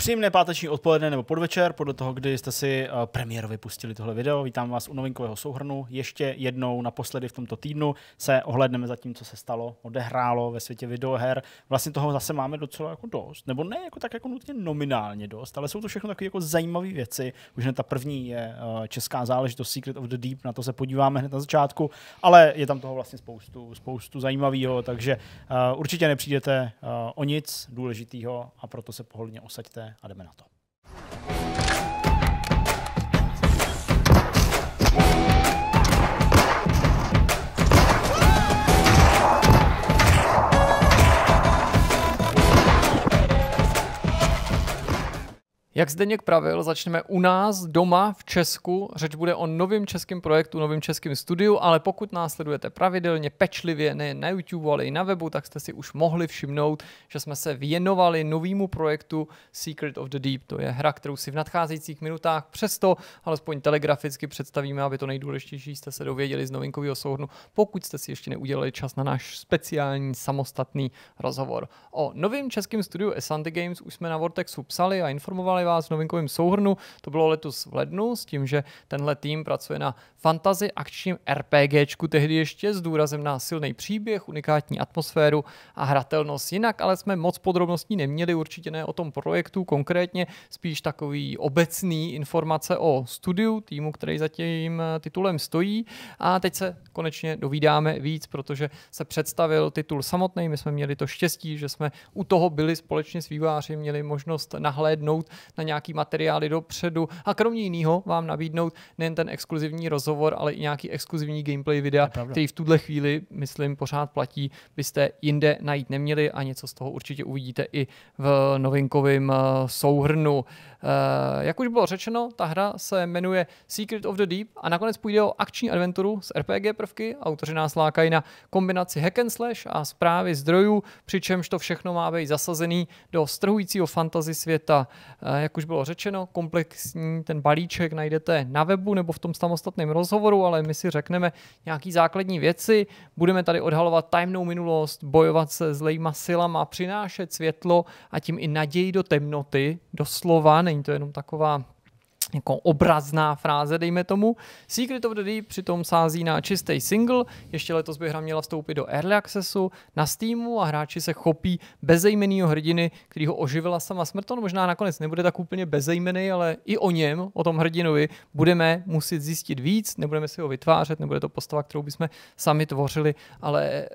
Příjemné páteční odpoledne nebo podvečer, podle toho, kdy jste si eh, premiérově pustili tohle video. Vítám vás u novinkového souhrnu. Ještě jednou naposledy v tomto týdnu se ohledneme za tím, co se stalo, odehrálo ve světě videoher. Vlastně toho zase máme docela jako dost, nebo ne jako tak jako nutně nominálně dost, ale jsou to všechno takové jako zajímavé věci. Už ne ta první je eh, česká záležitost Secret of the Deep, na to se podíváme hned na začátku, ale je tam toho vlastně spoustu, spoustu zajímavého, takže eh, určitě nepřijdete o nic důležitého a proto se pohodlně osaďte hadde vi natta. Jak Zdeněk pravil, začneme u nás doma v Česku. Řeč bude o novém českém projektu, novém českém studiu, ale pokud nás sledujete pravidelně, pečlivě, nejen na YouTube, ale i na webu, tak jste si už mohli všimnout, že jsme se věnovali novému projektu Secret of the Deep. To je hra, kterou si v nadcházejících minutách přesto alespoň telegraficky představíme, aby to nejdůležitější jste se dověděli z novinkového souhrnu, pokud jste si ještě neudělali čas na náš speciální samostatný rozhovor. O novém českém studiu Esante Games už jsme na Vortexu psali a informovali Poznali vás v novinkovém souhrnu, to bylo letos v lednu, s tím, že tenhle tým pracuje na fantasy akčním RPGčku, tehdy ještě s důrazem na silný příběh, unikátní atmosféru a hratelnost. Jinak ale jsme moc podrobností neměli, určitě ne o tom projektu konkrétně, spíš takový obecný informace o studiu, týmu, který za tím eh, titulem stojí. A teď se konečně dovídáme víc, protože se představil titul samotný. My jsme měli to štěstí, že jsme u toho byli společně s výváři, měli možnost nahlédnout na nějaký materiály dopředu a kromě jiného vám nabídnout nejen ten exkluzivní rozhovor, ale i nějaký exkluzivní gameplay videa, který v tuhle chvíli, myslím, pořád platí, byste jinde najít neměli a něco z toho určitě uvidíte i v novinkovém eh, souhrnu. Eh, jak už bylo řečeno, ta hra se jmenuje Secret of the Deep a nakonec půjde o akční adventuru s RPG prvky. Autoři nás lákají na kombinaci hack and slash a zprávy zdrojů, přičemž to všechno má být zasazený do strhujícího fantasy světa. Eh, jak už bylo řečeno, komplexní ten balíček najdete na webu nebo v tom samostatném rozhovoru, ale my si řekneme nějaký základní věci. Budeme tady odhalovat tajnou minulost, bojovat se zlejma silama, přinášet světlo a tím i naději do temnoty, doslova, není to jenom taková Vlastně jako obrazná fráze, dejme tomu. Secret of the Deep přitom sází na čistý single, ještě letos by hra měla vstoupit do Early Accessu, na Steamu a hráči se chopí bezejmenýho hrdiny, který ho oživila sama smrt. On možná nakonec nebude tak úplně bezejmený, ale i o něm, o tom hrdinovi, budeme muset zjistit víc, nebudeme si ho vytvářet, nebude to postava, kterou bychom sami tvořili, ale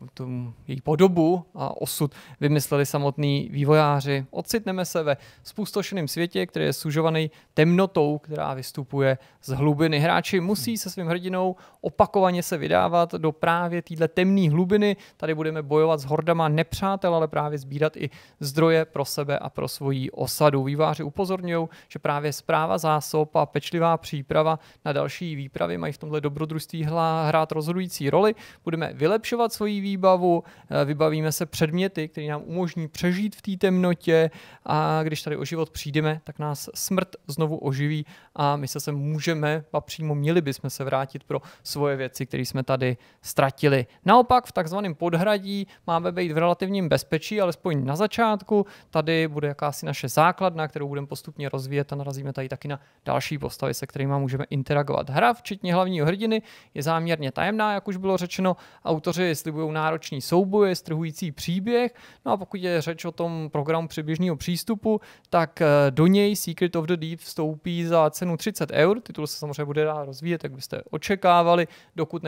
uh, tu její podobu a osud vymysleli samotní vývojáři. Ocitneme se ve spustošeném světě, který je sužovaný takzvaný temnotou, která vystupuje z hlubiny. Hráči musí se svým hrdinou opakovaně se vydávat do právě téhle temné hlubiny. Tady budeme bojovat s hordama nepřátel, ale právě sbírat i zdroje pro sebe a pro svoji osadu. Výváři upozorňují, že právě zpráva zásob a pečlivá příprava na další výpravy mají v tomhle dobrodružství hrát rozhodující roli. Budeme vylepšovat svoji výbavu, eh, vybavíme se předměty, které nám umožní přežít v té temnotě a když tady o život přijdeme, tak nás smrt smrt znovu oživí a my se sem můžeme a přímo měli bychom se vrátit pro svoje věci, které jsme tady ztratili. Naopak v takzvaném podhradí máme být v relativním bezpečí, alespoň na začátku. Tady bude jakási naše základna, kterou budeme postupně rozvíjet a narazíme tady taky na další postavy, se kterými můžeme interagovat. Hra, včetně hlavního hrdiny, je záměrně tajemná, jak už bylo řečeno. Autoři slibují náročný souboje, strhující příběh. No a pokud je řeč o tom programu přibližního přístupu, tak eh, do něj Secret of the the Deep vstoupí za cenu 30 eur. Titul se samozřejmě bude dál rozvíjet, jak byste očekávali, dokud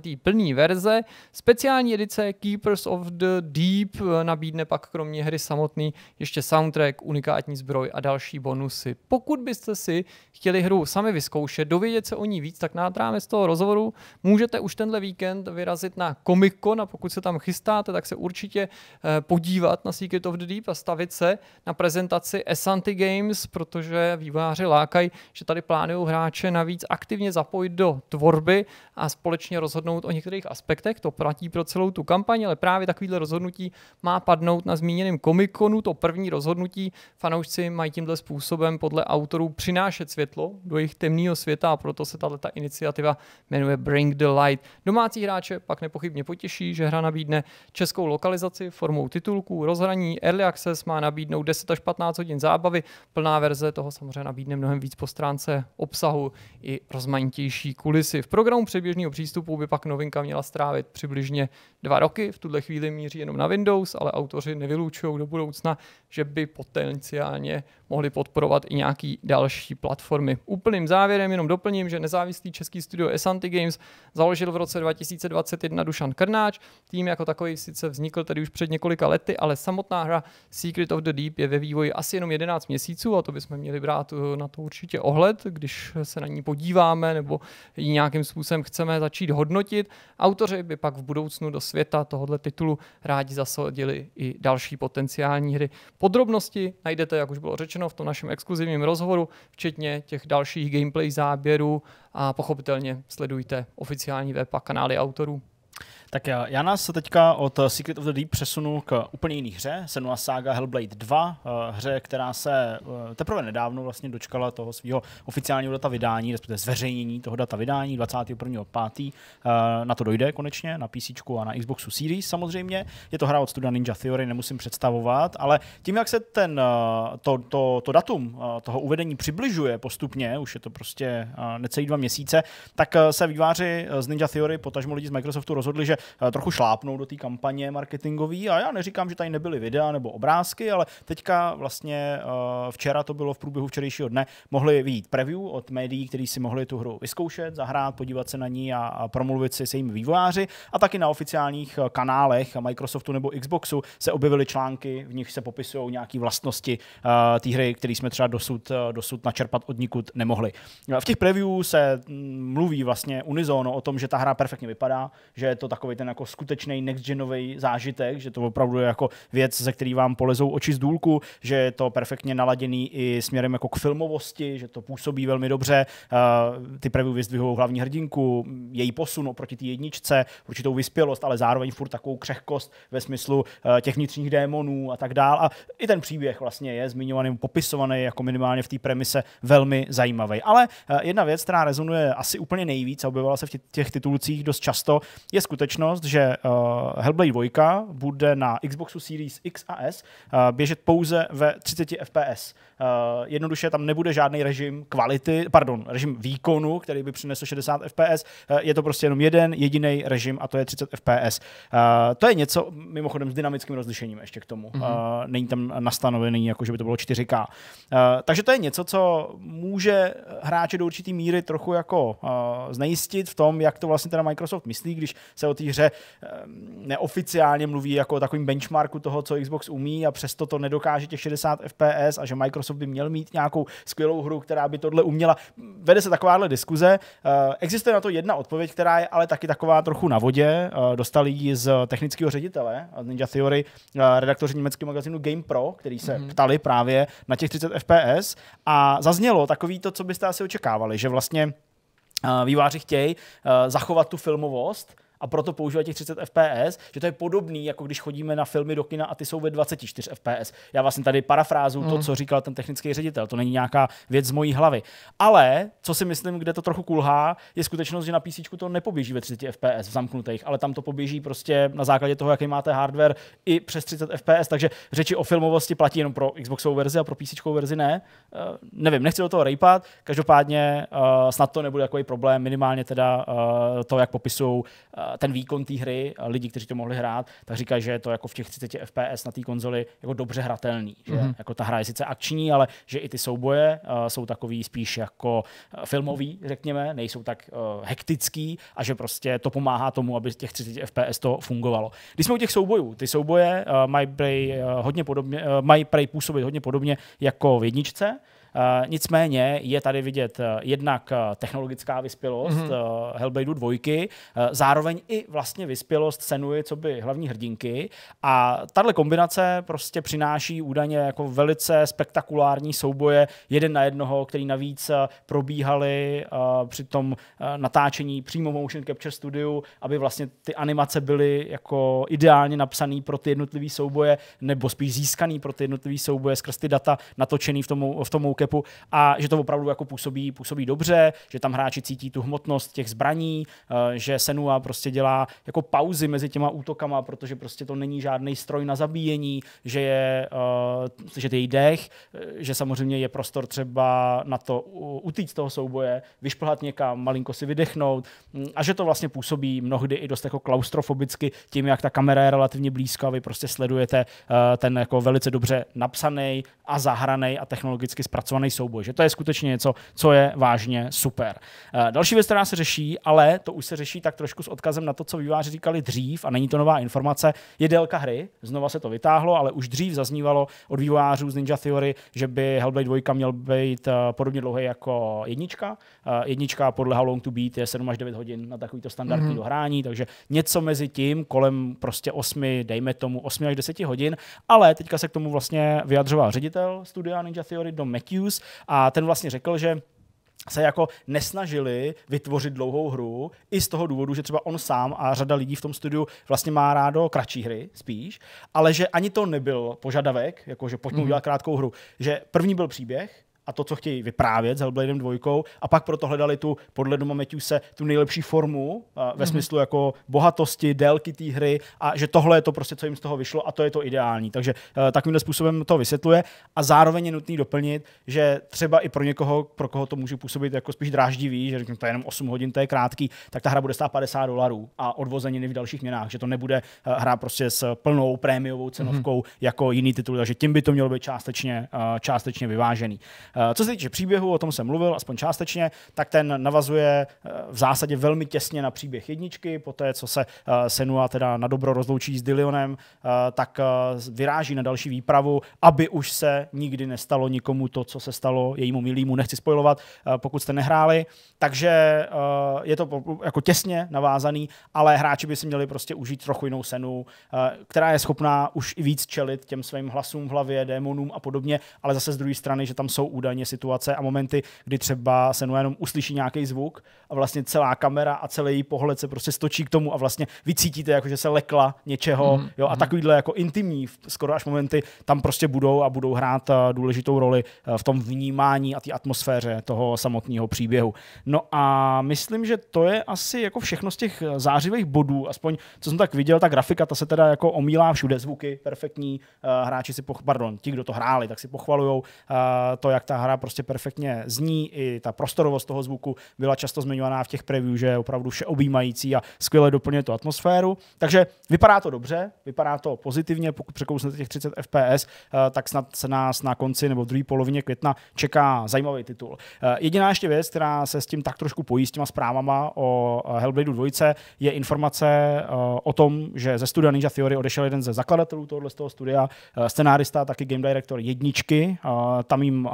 té plný verze. Speciální edice Keepers of the Deep nabídne pak kromě hry samotný ještě soundtrack, unikátní zbroj a další bonusy. Pokud byste si chtěli hru sami vyzkoušet, dovědět se o ní víc, tak nad z toho rozhovoru můžete už tenhle víkend vyrazit na Comic Con a pokud se tam chystáte, tak se určitě eh, podívat na Secret of the Deep a stavit se na prezentaci Esanti Games, protože které lákají, že tady plánují hráče navíc aktivně zapojit do tvorby a společně rozhodnout o některých aspektech. To platí pro celou tu kampaň, ale právě takovýhle rozhodnutí má padnout na zmíněném komikonu. To první rozhodnutí fanoušci mají tímto způsobem podle autorů přinášet světlo do jejich temného světa a proto se tato iniciativa jmenuje Bring the Light. Domácí hráče pak nepochybně potěší, že hra nabídne českou lokalizaci formou titulků, rozhraní, early access má nabídnout 10 až 15 hodin zábavy, plná verze toho samozřejmě nabídne mnohem víc po stránce obsahu i rozmanitější kulisy. V programu předběžného přístupu by pak novinka měla strávit přibližně dva roky, v tuhle chvíli míří jenom na Windows, ale autoři nevylučují do budoucna, že by potenciálně mohli podporovat i nějaký další platformy. Úplným závěrem jenom doplním, že nezávislý český studio Esanti Games založil v roce 2021 Dušan Krnáč. Tým jako takový sice vznikl tedy už před několika lety, ale samotná hra Secret of the Deep je ve vývoji asi jenom 11 měsíců a to bychom měli měli brát eh, na to určitě ohled, když se na ní podíváme nebo ji nějakým způsobem chceme začít hodnotit. Autoři by pak v budoucnu do světa tohoto titulu rádi zasadili i další potenciální hry. Podrobnosti najdete, jak už bylo řečeno, v tom našem exkluzivním rozhovoru, včetně těch dalších gameplay záběrů a pochopitelně sledujte oficiální web a kanály autorů. Tak já, já nás teďka od Secret of the Deep přesunu k úplně jiný hře, Senua Saga Hellblade 2, eh, hře, která se eh, teprve nedávno vlastně dočkala toho svého oficiálního data vydání, respektive zveřejnění toho data vydání 21.5. Eh, na to dojde konečně, na PC a na Xboxu Series samozřejmě. Je to hra od studia Ninja Theory, nemusím představovat, ale tím, jak se ten, to, to, to datum toho uvedení přibližuje postupně, už je to prostě necelý dva měsíce, tak se výváři z Ninja Theory, potažmo lidi z Microsoftu rozhodli, že Eh, trochu šlápnou do té kampaně marketingové. A já neříkám, že tady nebyly videa nebo obrázky, ale teďka vlastně eh, včera to bylo v průběhu včerejšího dne, mohli vyjít preview od médií, kteří si mohli tu hru vyzkoušet, zahrát, podívat se na ní a, promluvit si se jim vývojáři. A taky na oficiálních eh, kanálech Microsoftu nebo Xboxu se objevily články, v nich se popisují nějaké vlastnosti té hry, které jsme třeba dosud, dosud načerpat od nikud nemohli. V těch preview se mm, mluví vlastně unizono o tom, že ta hra perfektně vypadá, že je to taková takový ten jako skutečný next genový zážitek, že to opravdu je jako věc, ze který vám polezou oči z důlku, že je to perfektně naladěný i směrem jako k filmovosti, že to působí velmi dobře. Eh, ty preview vyzdvihují hlavní hrdinku, její posun oproti té jedničce, určitou vyspělost, ale zároveň furt takovou křehkost ve smyslu eh, těch vnitřních démonů a tak dál. A i ten příběh vlastně je zmiňovaný, popisovaný jako minimálně v té premise velmi zajímavý. Ale eh, jedna věc, která rezonuje asi úplně nejvíc a objevila se v těch titulcích dost často, je skutečně skutečnost, že uh, Hellblade 2 bude na Xboxu Series X a S uh, běžet pouze ve 30 FPS. Uh, jednoduše tam nebude žádný režim kvality, pardon, režim výkonu, který by přinesl 60 FPS. Uh, je to prostě jenom jeden jediný režim a to je 30 FPS. Uh, to je něco mimochodem s dynamickým rozlišením ještě k tomu. Mm-hmm. Uh, není tam nastanovený, jako že by to bylo 4K. Uh, takže to je něco, co může hráče do určité míry trochu jako uh, znejistit v tom, jak to vlastně teda Microsoft myslí, když se o té hře ehm, neoficiálně mluví jako o takovým benchmarku toho, co Xbox umí a přesto to nedokáže těch 60 FPS a že Microsoft by měl mít nějakou skvělou hru, která by tohle uměla. Vede se takováhle diskuze. Eh, existuje na to jedna odpověď, která je ale taky taková trochu na vodě. Eh, Dostali ji z technického ředitele eh, Ninja Theory, redaktoři německého magazínu Game Pro, který se mm-hmm. ptali právě na těch 30 FPS a zaznělo takový to, co byste asi očekávali, že vlastně výváři chtějí zachovat tu filmovost, a proto používají těch 30 fps, že to je podobný, jako když chodíme na filmy do kina a ty jsou ve 24 fps. Já vlastně tady parafrázu mm. to, mhm. co říkal ten technický ředitel, to není nějaká věc z mojí hlavy. Ale co si myslím, kde to trochu kulhá, je skutečnost, že na PC to nepoběží ve 30 fps v zamknutých, ale tam to poběží prostě na základě toho, jaký máte hardware i přes 30 fps, takže řeči o filmovosti platí jenom pro Xboxovou verzi a pro PC verzi ne. Uh, nevím, nechci do toho rejpat, každopádně uh, snad to nebude takový problém, minimálně teda uh, to, jak popisují uh, ten výkon té hry, lidi, kteří to mohli hrát, tak říkají, že je to jako v těch 30 FPS na té konzoli jako dobře hratelný. Že? Mm-hmm. Jako ta hra je sice akční, ale že i ty souboje uh, jsou takový spíš jako eh, filmový, řekněme, nejsou tak uh, hektický a že prostě to pomáhá tomu, aby těch 30 FPS to fungovalo. Když jsme u těch soubojů, ty souboje uh, mají prej, uh, hodně podobně, uh, mají prej působit hodně podobně jako v jedničce, Eh, nicméně je tady vidět eh, jednak eh, technologická vyspělost mm-hmm. Hellblade 2, zároveň i vlastně vyspělost Senui, co by hlavní hrdinky. A tahle kombinace prostě přináší údajně jako velice spektakulární souboje jeden na jednoho, který navíc probíhaly při tom natáčení přímo motion capture studiu, aby vlastně ty animace byly jako ideálně napsané pro ty jednotlivé souboje, nebo spíš získaný pro ty jednotlivé souboje skrz ty data natočený v tom, v tom mocapu a že to opravdu jako působí, působí dobře, že tam hráči cítí tu hmotnost těch zbraní, eh, že Senua prostě dělá jako pauzy mezi těma útokama, protože prostě to není žádný stroj na zabíjení, že je, eh, že ty dech, eh, že samozřejmě je prostor třeba na to utíct toho souboje, vyšplhat někam, malinko si vydechnout mm, a že to vlastně působí mnohdy i dost jako klaustrofobicky tím, jak ta kamera je relativně blízko a vy prostě sledujete ten jako velice dobře napsaný a zahraný a technologicky zpracovaný zpracovaný souboj, že to je skutečně něco, co je vážně super. Eh, další věc, která se řeší, ale to už se řeší tak trošku s odkazem na to, co výváři říkali dřív, a není to nová informace, je délka hry. Znova se to vytáhlo, ale už dřív zaznívalo od vývojářů z Ninja Theory, že by Hellblade 2 měl být eh, podobně dlouhý jako jednička. Eh, jednička podle How Long to Beat je 7 až 9 hodin na takovýto standardní mm-hmm. dohrání, takže něco mezi tím, kolem prostě 8, dejme tomu 8 až 10 hodin, ale teďka se k tomu vlastně vyjadřoval ředitel studia Ninja Theory do Matthew Matthews a ten vlastně řekl, že se jako nesnažili vytvořit dlouhou hru, i z toho důvodu, že třeba on sám a řada lidí v tom studiu vlastně má rádo kratší hry spíš, ale že ani to nebyl požadavek, jako že pojďme mhm. udělat krátkou hru, že první byl příběh, a to, co chtějí vyprávět s Hellbladem dvojkou a pak proto hledali tu, podle Doma se tu nejlepší formu a, eh, ve mm-hmm. smyslu jako bohatosti, délky té hry a že tohle je to prostě, co jim z toho vyšlo a to je to ideální. Takže a, eh, takovýmhle způsobem to vysvětluje a zároveň je nutný doplnit, že třeba i pro někoho, pro koho to může působit jako spíš dráždivý, že řeknu, to je jenom 8 hodin, to je krátký, tak ta hra bude stát 50 dolarů a odvozeniny v dalších měnách, že to nebude eh, hra prostě s plnou prémiovou cenovkou mm-hmm. jako jiný titul, takže tím by to mělo být částečně, částečně vyvážený. Eh, co se týče příběhu, o tom jsem mluvil, aspoň částečně, tak ten navazuje eh, v zásadě velmi těsně na příběh jedničky, poté co se eh, Senua teda na dobro rozloučí s Dilionem, tak vyráží na další výpravu, aby už se nikdy nestalo nikomu to, co se stalo jejímu milýmu, nechci spojovat, pokud jste nehráli, takže je to jako těsně navázaný, ale hráči by si měli prostě užít trochu jinou Senu, která je schopná už i víc čelit těm svým hlasům v hlavě, démonům a podobně, ale zase z druhé strany, že tam jsou údaje údajně situace a momenty, kdy třeba se jenom uslyší nějaký zvuk a vlastně celá kamera a celý její pohled se prostě stočí k tomu a vlastně vycítíte, jako že se lekla něčeho mm, jo, a mm. takovýhle jako intimní skoro až momenty tam prostě budou a budou hrát eh, důležitou roli eh, v tom vnímání a té atmosféře toho samotného příběhu. No a myslím, že to je asi jako všechno z těch eh, zářivých bodů, aspoň co jsem tak viděl, ta grafika, ta se teda jako omílá všude, zvuky perfektní, hráči si, poch- pardon, ti, kdo to hráli, tak si pochvalujou to, jak ta hra prostě perfektně zní, i ta prostorovost toho zvuku byla často zmiňovaná v těch preview, že je opravdu všeobjímající a skvěle doplňuje tu atmosféru. Takže vypadá to dobře, vypadá to pozitivně, pokud překousnete těch 30 FPS, eh, tak snad se nás na konci nebo v druhé polovině května čeká zajímavý titul. Eh, jediná ještě věc, která se s tím tak trošku pojí, s těma zprávama o eh, Hellblade 2, je informace o tom, že ze studia Ninja Theory odešel jeden ze zakladatelů tohoto studia, scenárista, taky game director jedničky, tam jim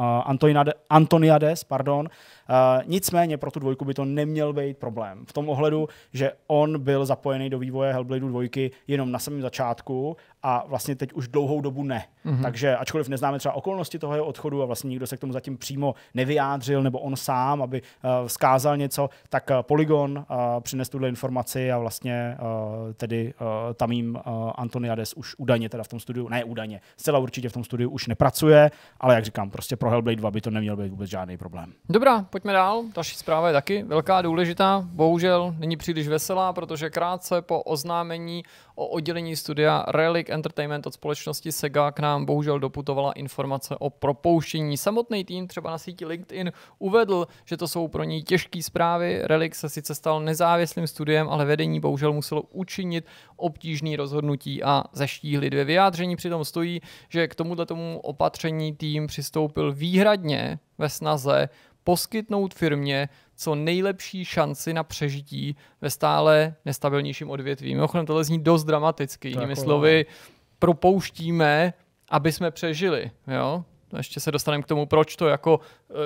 Antoniades, pardon. Uh, nicméně pro tu dvojku by to neměl být problém. V tom ohledu, že on byl zapojený do vývoje Hellblade 2 jenom na samém začátku a vlastně teď už dlouhou dobu ne. Mm-hmm. Takže ačkoliv neznáme třeba okolnosti toho jeho odchodu a vlastně nikdo se k tomu zatím přímo nevyjádřil, nebo on sám, aby uh, vzkázal něco, tak uh, Polygon uh, přines tuhle informaci a vlastně uh, tedy uh, tamým uh, Antoniades už údajně teda v tom studiu, ne údajně, zcela určitě v tom studiu už nepracuje, ale jak říkám, prostě pro Hellblade 2 by to neměl být vůbec žádný problém. Dobrá, pojďme dál. Další zpráva je taky velká, důležitá. Bohužel není příliš veselá, protože krátce po oznámení o oddělení studia Relic Entertainment od společnosti Sega k nám bohužel doputovala informace o propouštění. Samotný tým třeba na síti LinkedIn uvedl, že to jsou pro něj těžké zprávy. Relic se sice stal nezávislým studiem, ale vedení bohužel muselo učinit obtížný rozhodnutí a zeštíhli dvě vyjádření. Přitom stojí, že k tomuto tomu opatření tým přistoupil výhradně ve snaze poskytnout firmě co nejlepší šanci na přežití ve stále nestabilnějším odvětví. Mimochodem, tohle zní dost dramaticky. Jinými jako slovy, no. propouštíme, aby jsme přežili. Jo? Ještě se dostaneme k tomu, proč to jako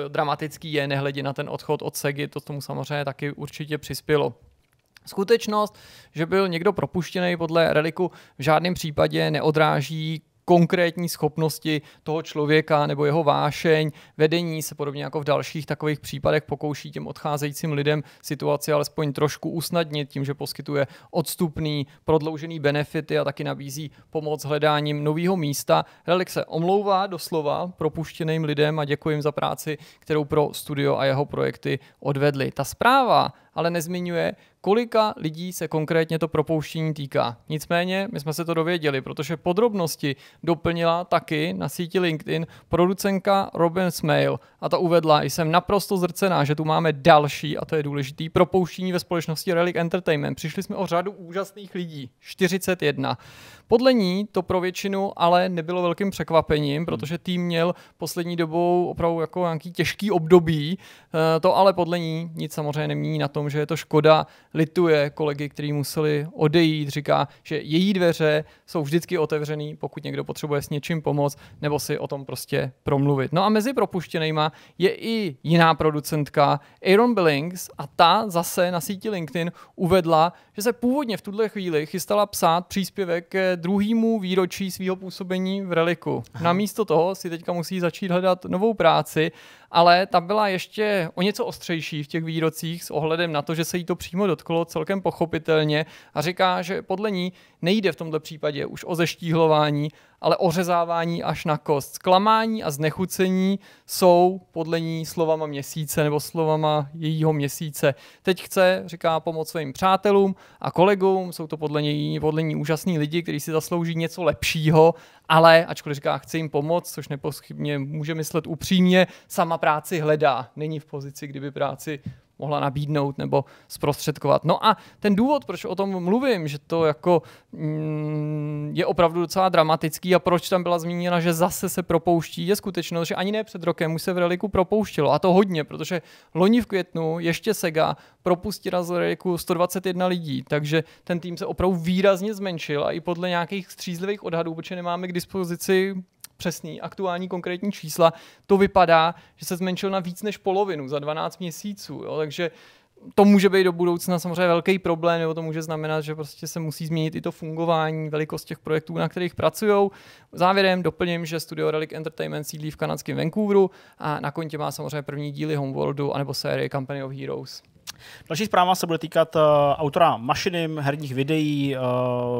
e, dramatický je, nehledě na ten odchod od Segy, to tomu samozřejmě taky určitě přispělo. Skutečnost, že byl někdo propuštěný podle reliku, v žádném případě neodráží konkrétní schopnosti toho člověka nebo jeho vášeň, vedení se podobně jako v dalších takových případech pokouší těm odcházejícím lidem situaci alespoň trošku usnadnit tím, že poskytuje odstupný, prodloužený benefity a taky nabízí pomoc hledáním nového místa. Relik se omlouvá doslova propuštěným lidem a děkuji jim za práci, kterou pro studio a jeho projekty odvedli. Ta zpráva ale nezmiňuje, kolika lidí se konkrétně to propouštění týká. Nicméně, my jsme se to dověděli, protože podrobnosti doplnila taky na síti LinkedIn producenka Robin Smale a ta uvedla, jsem naprosto zrcená, že tu máme další, a to je důležitý, propouštění ve společnosti Relic Entertainment. Přišli jsme o řadu úžasných lidí, 41. Podle ní to pro většinu ale nebylo velkým překvapením, protože tým měl poslední dobou opravdu jako nějaký těžký období. Eh, to ale podle ní nic samozřejmě nemění na tom, že je to škoda. Lituje kolegy, kteří museli odejít, říká, že její dveře jsou vždycky otevřený, pokud někdo potřebuje s něčím pomoct, nebo si o tom prostě promluvit. No a mezi propuštěnýma je i jiná producentka, Aaron Billings, a ta zase na síti LinkedIn uvedla, že se původně v tuhle chvíli chystala psát příspěvek druhýmu výročí svého působení v Reliku. Aha. Namísto toho si teďka musí začít hledat novou práci ale ta byla ještě o něco ostřejší v těch výrocích s ohledem na to, že se jí to přímo dotklo celkem pochopitelně a říká, že podle ní nejde v tomto případě už o zeštíhlování, ale ořezávání až na kost. Zklamání a znechucení jsou podle ní slovama měsíce nebo slovama jejího měsíce. Teď chce, říká, pomoc svým přátelům a kolegům, jsou to podle ní, podle ní úžasní lidi, kteří si zaslouží něco lepšího ale ačkoliv říká, chci jim pomoct, což neposchybně může myslet upřímně, sama práci hledá. Není v pozici, kdyby práci mohla nabídnout nebo zprostředkovat. No a ten důvod, proč o tom mluvím, že to jako mm, je opravdu docela dramatický a proč tam byla zmíněna, že zase se propouští, je skutečnost, že ani ne před rokem už se v reliku propouštilo a to hodně, protože loni v květnu ještě Sega propustila z reliku 121 lidí, takže ten tým se opravdu výrazně zmenšil a i podle nějakých střízlivých odhadů, protože nemáme k dispozici přesný, aktuální, konkrétní čísla, to vypadá, že se zmenšil na víc než polovinu za 12 měsíců. Jo? Takže to může být do budoucna samozřejmě velký problém, nebo to může znamenat, že prostě se musí změnit i to fungování, velikost těch projektů, na kterých pracují. Závěrem doplním, že Studio Relic Entertainment sídlí v kanadském Vancouveru a na kontě má samozřejmě první díly Homeworldu anebo série Company of Heroes. Další zpráva se bude týkat uh, autora mašiny, herních videí, uh,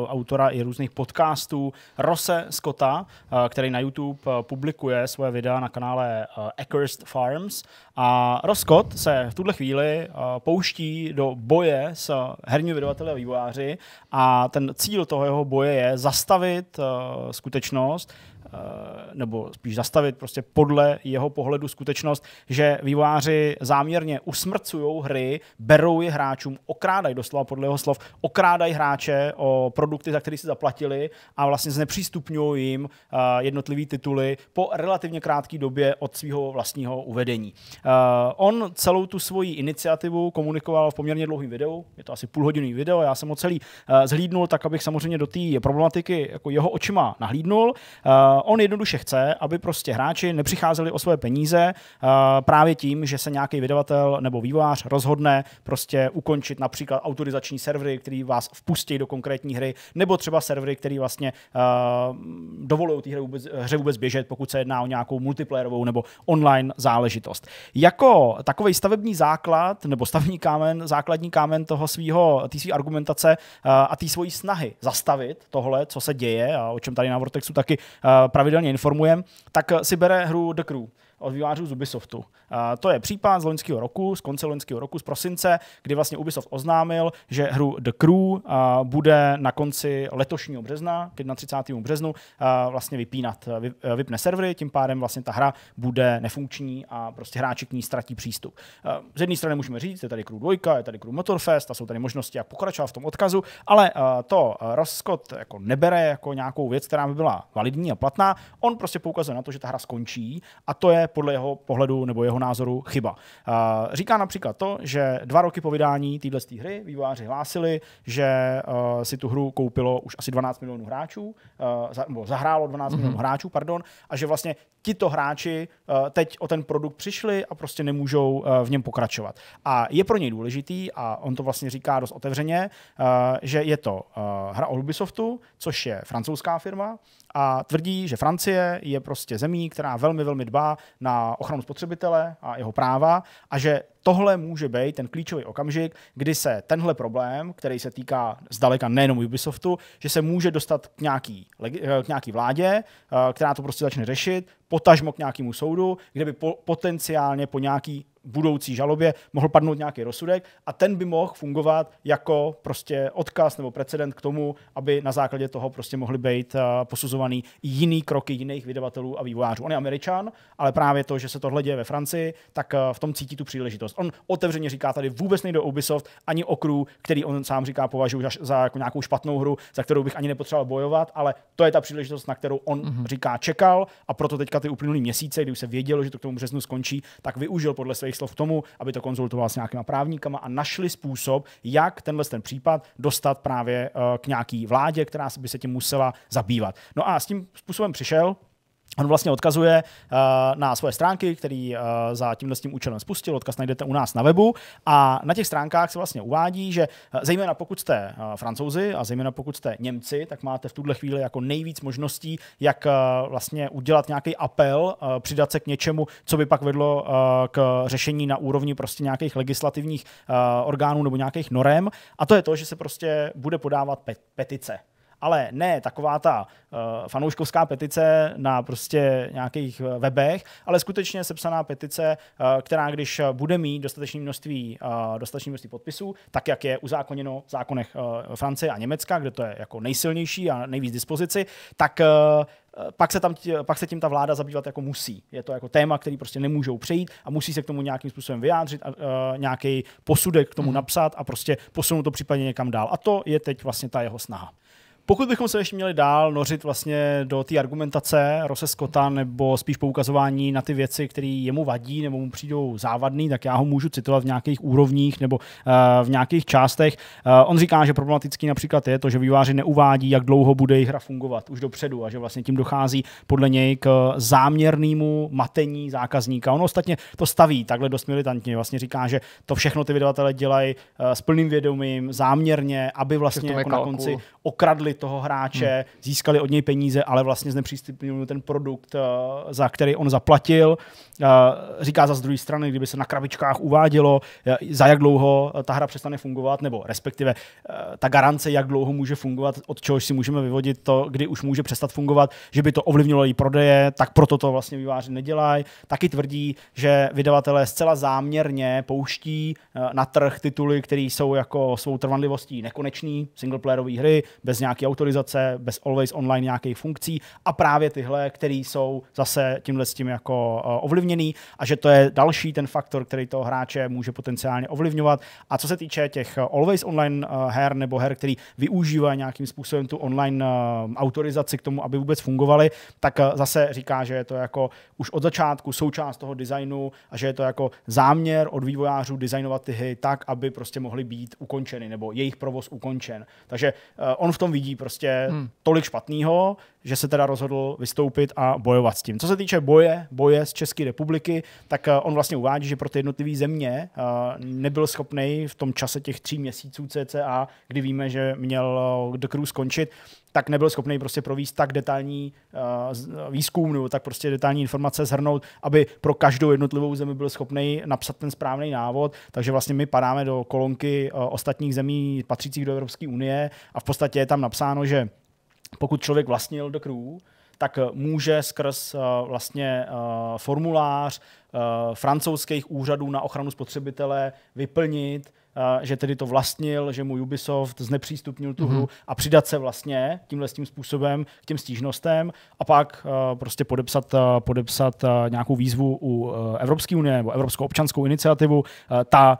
autora i různých podcastů, Rose Scotta, uh, který na YouTube uh, publikuje svoje videa na kanále uh, Accursed Farms. A Ross Scott se v tuhle chvíli uh, pouští do boje s herními vydavateli a vývojáři a ten cíl toho jeho boje je zastavit uh, skutečnost, Eh, nebo spíš zastavit prostě podle jeho pohledu skutečnost, že výváři záměrně usmrcují hry, berou je hráčům, okrádají doslova podle jeho slov, okrádají hráče o produkty, za které si zaplatili a vlastně znepřístupňují jim eh, jednotlivý tituly po relativně krátké době od svého vlastního uvedení. Eh, on celou tu svoji iniciativu komunikoval v poměrně dlouhém videu, je to asi půlhodinový video, já jsem ho celý zhlídnul, tak abych samozřejmě do té problematiky jako jeho očima nahlídnul. Eh, on jednoduše chce, aby prostě hráči nepřicházeli o svoje peníze uh, právě tím, že se nějaký vydavatel nebo vývojář rozhodne prostě ukončit například autorizační servery, který vás vpustí do konkrétní hry, nebo třeba servery, který vlastně uh, dovolují té hře vůbec, hře vůbec běžet, pokud se jedná o nějakou multiplayerovou nebo online záležitost. Jako takový stavební základ nebo stavební kámen, základní kámen toho svého, té své argumentace uh, a té svojí snahy zastavit tohle, co se děje a o čem tady na Vortexu taky uh, pravidelně informujeme, tak si bere hru The Crew od vývářů z Ubisoftu. To je případ z loňského roku, z konce loňského roku, z prosince, kdy vlastně Ubisoft oznámil, že hru The Crew bude na konci letošního března, na 31. březnu, vlastně vypínat, vypne servery, tím pádem vlastně ta hra bude nefunkční a prostě hráči k ní ztratí přístup. Z jedné strany můžeme říct, je tady Crew 2, je tady Crew Motorfest a jsou tady možnosti, jak pokračovat v tom odkazu, ale to rozkot jako nebere jako nějakou věc, která by byla validní a platná. On prostě poukazuje na to, že ta hra skončí a to je podle jeho pohledu nebo jeho názoru chyba. Říká například to, že dva roky po vydání této hry vývojáři hlásili, že eh, si tu hru koupilo už asi 12 milionů hráčů, eh, nebo zahrálo 12 mm-hmm. milionů hráčů, pardon, a že vlastně tito hráči eh, teď o ten produkt přišli a prostě nemůžou eh, v něm pokračovat. A je pro něj důležitý, a on to vlastně říká dost otevřeně, eh, že je to hra o Ubisoftu, což je francouzská firma, a tvrdí, že Francie je prostě zemí, která velmi, velmi dbá na ochranu spotřebitele a jeho práva a že tohle může být ten klíčový okamžik, kdy se tenhle problém, který se týká zdaleka nejenom Ubisoftu, že se může dostat k nějaký, eh, k nějaký vládě, eh, která to prostě začne řešit, potažmo k nějakému soudu, kde by po, potenciálně po nějaký budoucí žalobě mohl padnout nějaký rozsudek a ten by mohl fungovat jako prostě odkaz nebo precedent k tomu, aby na základě toho prostě mohly být eh, posuzovaný jiný kroky jiných vydavatelů a vývojářů. On je američan, ale právě to, že se tohle děje ve Francii, tak eh, v tom cítí tu příležitost. On otevřeně říká tady vůbec nejde o Ubisoft ani o Crew, který on sám říká považuji za, za jako nějakou špatnou hru, za kterou bych ani nepotřeboval bojovat, ale to je ta příležitost, na kterou on mm-hmm. říká čekal a proto teďka ty uplynulý měsíce, kdy už se vědělo, že to k tomu březnu skončí, tak využil podle své svých slov k tomu, aby to konzultoval s nějakýma právníkama a našli způsob, jak tenhle ten případ dostat právě eh, k nějaký vládě, která by se tím musela zabývat. No a s tím způsobem přišel On vlastně odkazuje uh, na svoje stránky, který uh, za tímhle s tím účelem spustil, odkaz najdete u nás na webu a na těch stránkách se vlastně uvádí, že uh, zejména pokud jste uh, francouzi a zejména pokud jste Němci, tak máte v tuhle chvíli jako nejvíc možností, jak uh, vlastně udělat nějaký apel, uh, přidat se k něčemu, co by pak vedlo uh, k řešení na úrovni prostě nějakých legislativních uh, orgánů nebo nějakých norem a to je to, že se prostě bude podávat petice ale ne taková ta uh, fanouškovská petice na prostě nějakých eh, webech, ale skutečně sepsaná petice, uh, která když bude mít dostatečné množství, uh, množství podpisů, tak jak je uzákoněno v zákonech uh, Francie a Německa, kde to je jako nejsilnější a nejvíc dispozici, tak uh, pak se, tam, pak se tím ta vláda zabývat jako musí. Je to jako téma, který prostě nemůžou přejít a musí se k tomu nějakým způsobem vyjádřit a a, nějaký posudek k tomu mhm. napsat a prostě posunout to případně někam dál. A to je teď vlastně ta jeho snaha. Pokud bychom se ještě měli dál nořit vlastně do té argumentace Rose Scotta nebo spíš poukazování na ty věci, které jemu vadí nebo mu přijdou závadný, tak já ho můžu citovat v nějakých úrovních nebo uh, v nějakých částech. Uh, on říká, že problematický například je to, že výváři neuvádí, jak dlouho bude jejich hra fungovat už dopředu a že vlastně tím dochází podle něj k záměrnému matení zákazníka. Ono ostatně to staví takhle dost militantně. Vlastně říká, že to všechno ty vydavatele dělají uh, s plným vědomím, záměrně, aby vlastně jako na konci okradli toho hráče, hmm. získali od něj peníze, ale vlastně znepřístupnili ten produkt, eh, za který on zaplatil. Eh, říká za z druhé strany, kdyby se na krabičkách uvádělo, eh, za jak dlouho ta hra přestane fungovat, nebo respektive ta garance, jak dlouho může fungovat, od čehož si můžeme vyvodit to, kdy už může přestat fungovat, že by to ovlivnilo její prodeje, tak proto to vlastně výváři nedělají. Taky tvrdí, že vydavatelé zcela záměrně pouští na trh tituly, které jsou jako svou trvanlivostí nekonečný, singleplayerové hry, bez nějaké autorizace, bez always online nějakých funkcí a právě tyhle, které jsou zase tímhle s tím jako eh, ovlivněný a že to je další ten faktor, který toho hráče může potenciálně ovlivňovat. A co se týče těch eh, always online eh, her nebo her, který využívají nějakým způsobem tu online autorizaci k tomu, aby vůbec fungovaly, tak zase říká, že je to jako už od začátku součást toho designu a že je to jako záměr od vývojářů designovat ty hry tak, aby prostě mohly být ukončeny nebo jejich provoz ukončen. Takže on v tom vidí prostě hmm. tolik špatného, že se teda rozhodl vystoupit a bojovat s tím. Co se týče boje, boje z České republiky, tak eh, on vlastně uvádí, že pro ty jednotlivé země eh, nebyl schopný v tom čase těch tří měsíců CCA, kdy víme, že měl eh, The Crew skončit, tak nebyl schopný prostě províst tak detailní výzkum nebo tak prostě detailní informace zhrnout, aby pro každou jednotlivou zemi byl schopný napsat ten správný návod. Takže vlastně my padáme do kolonky ostatních zemí patřících do Evropské unie a v podstatě je tam napsané napsáno, že pokud člověk vlastnil The Crew, tak eh, může skrz eh, vlastně eh, formulář francouzských úřadů na ochranu spotřebitele vyplnit Eh, že tedy to vlastnil, že mu Ubisoft znepřístupnil tu mm-hmm. hru mhm. a přidat se vlastně tímhle tím způsobem k těm stížnostem a pak eh, prostě podepsat, eh, podepsat nějakou výzvu u Evropské unie nebo Evropskou občanskou iniciativu. Ta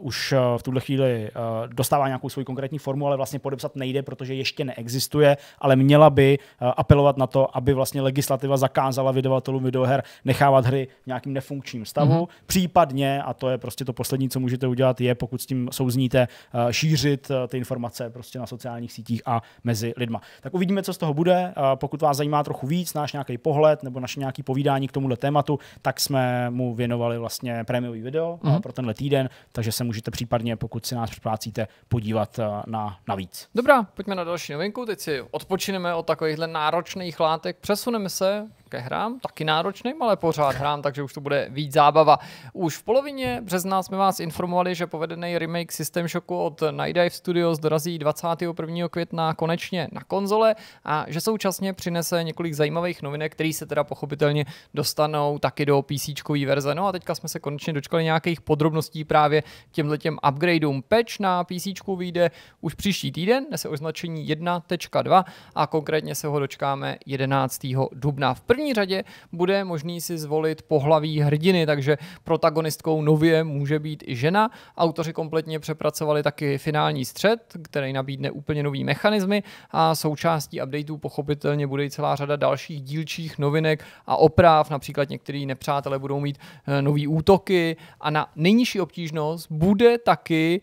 už v tuhle chvíli dostává nějakou svoji konkrétní formu, ale vlastně podepsat nejde, protože ještě neexistuje, ale měla by apelovat na to, aby vlastně legislativa zakázala vydavatelům videoher nechávat hry v nějakým nefunkčním stavu. Mm-hmm. Případně, a to je prostě to poslední, co můžete udělat, je pokud s tím souzníte, eh, šířit eh, ty informace prostě na sociálních sítích a mezi lidma. Tak uvidíme, co z toho bude. Eh, pokud vás zajímá trochu víc, náš nějaký pohled nebo naše nějaké povídání k tomuhle tématu, tak jsme mu věnovali vlastně prémiový video mm-hmm. pro tenhle týden, takže se můžete případně, pokud si nás připlácíte, podívat na navíc. Dobrá, pojďme na další novinku. Teď si odpočineme od takovýchhle náročných látek, přesuneme se také hrám, taky náročným, ale pořád hrám, takže už to bude víc zábava. Už v polovině března jsme vás informovali, že povedený remake System Shocku od Night Dive Studios dorazí 21. května konečně na konzole a že současně přinese několik zajímavých novinek, které se teda pochopitelně dostanou taky do PC verze. No a teďka jsme se konečně dočkali nějakých podrobností právě těmhle těm upgradeům. Patch na PC vyjde už příští týden, nese označení 1.2 a konkrétně se ho dočkáme 11. dubna. V první první řadě bude možný si zvolit pohlaví hrdiny, takže protagonistkou nově může být i žena. Autoři kompletně přepracovali taky finální střed, který nabídne úplně nový mechanismy a součástí updateů pochopitelně bude i celá řada dalších dílčích novinek a oprav, například některý nepřátelé budou mít eh, nový útoky a na nejnižší obtížnost bude taky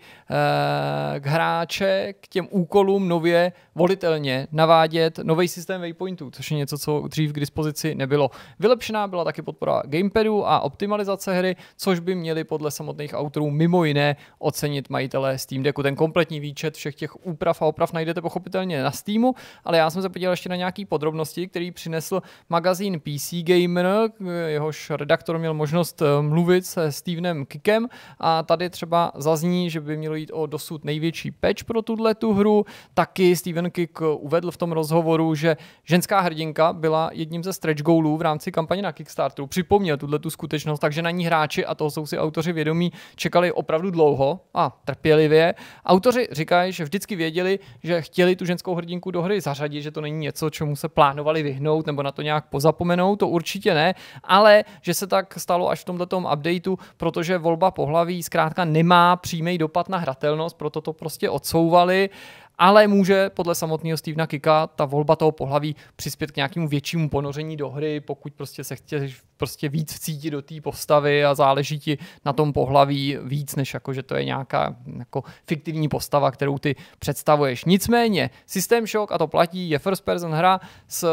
eh, k hráče k těm úkolům nově volitelně navádět nový systém waypointů, což je něco, co dřív k dispozici nebylo. Vylepšená byla taky podpora gamepadu a optimalizace hry, což by měli podle samotných autorů mimo jiné ocenit majitelé Steam Decku. Ten kompletní výčet všech těch úprav a oprav najdete pochopitelně na Steamu, ale já jsem se podíval ještě na nějaké podrobnosti, který přinesl magazín PC Gamer, jehož redaktor měl možnost eh, mluvit se Stevenem Kikem a tady třeba zazní, že by mělo jít o dosud největší patch pro tuhle tu hru. Taky Steven Kik uvedl v tom rozhovoru, že ženská hrdinka byla jedním ze str- stretch goalů v rámci kampaně na Kickstarteru připomněl tuhle tu skutečnost, takže na ní hráči, a toho jsou si autoři vědomí, čekali opravdu dlouho a trpělivě. Autoři říkají, že vždycky věděli, že chtěli tu ženskou hrdinku do hry zařadit, že to není něco, čemu se plánovali vyhnout nebo na to nějak pozapomenout, to určitě ne, ale že se tak stalo až v tomto updateu, protože volba pohlaví zkrátka nemá přímý dopad na hratelnost, proto to prostě odsouvali. Uh, ale může podle samotného Stevena Kika ta volba toho pohlaví přispět k nějakému většímu ponoření do hry, pokud prostě se chceš prostě víc cítit do té postavy a záleží ti na tom pohlaví víc, než jako, že to je nějaká jako fiktivní postava, kterou ty představuješ. Nicméně, System Shock, a to platí, je first person hra s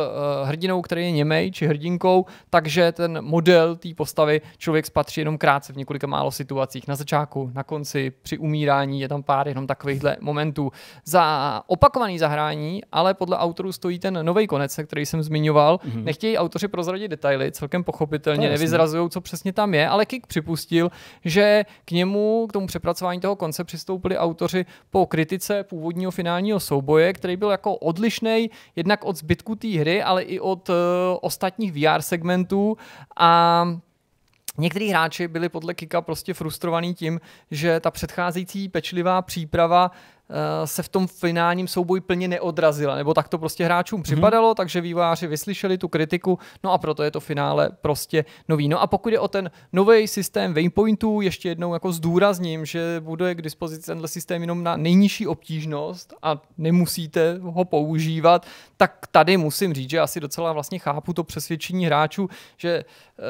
uh, hrdinou, který je němej, či hrdinkou, takže ten model té postavy člověk spatří jenom krátce v několika málo situacích. Na začátku, na konci, při umírání je tam pár jenom takovýchhle momentů. Za opakovaný zahrání, ale podle autorů stojí ten nový konec, který jsem zmiňoval. Mm-hmm. Nechtějí autoři prozradit detaily, celkem pochopitelně, nevyzrazují, co přesně tam je, ale Kik připustil, že k němu, k tomu přepracování toho konce přistoupili autoři po kritice původního finálního souboje, který byl jako odlišný jednak od zbytku té hry, ale i od uh, ostatních VR segmentů a Někteří hráči byli podle Kika prostě frustrovaní tím, že ta předcházející pečlivá příprava Eh, se v tom finálním souboji plně neodrazila, nebo tak to prostě hráčům připadalo, mm-hmm. takže vývojáři vyslyšeli tu kritiku, no a proto je to finále prostě nový. No a pokud je o ten nový systém Waypointů, ještě jednou jako zdůrazním, že bude k dispozici tenhle systém jenom na nejnižší obtížnost a nemusíte ho používat, tak tady musím říct, že asi docela vlastně chápu to přesvědčení hráčů, že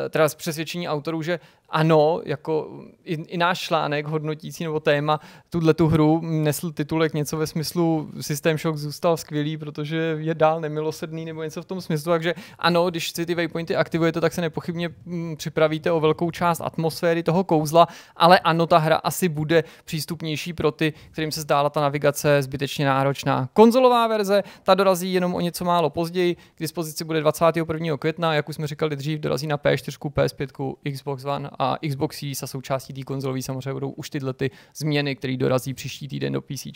eh, teda přesvědčení autorů, že ano, jako i, i náš článek hodnotící nebo téma tuhle tu hru nesl titulek něco ve smyslu System Shock zůstal skvělý, protože je dál nemilosedný nebo něco v tom smyslu, takže ano, když si ty waypointy aktivujete, tak se nepochybně mm, připravíte o velkou část atmosféry toho kouzla, ale ano, ta hra asi bude přístupnější pro ty, kterým se zdála ta navigace zbytečně náročná. Konzolová verze, ta dorazí jenom o něco málo později, k dispozici bude 21. května, jak už jsme říkali dřív, dorazí na P4, PS5, Xbox One a Xbox Series a součástí té konzolové samozřejmě budou už tyhle ty změny, které dorazí příští týden do PC.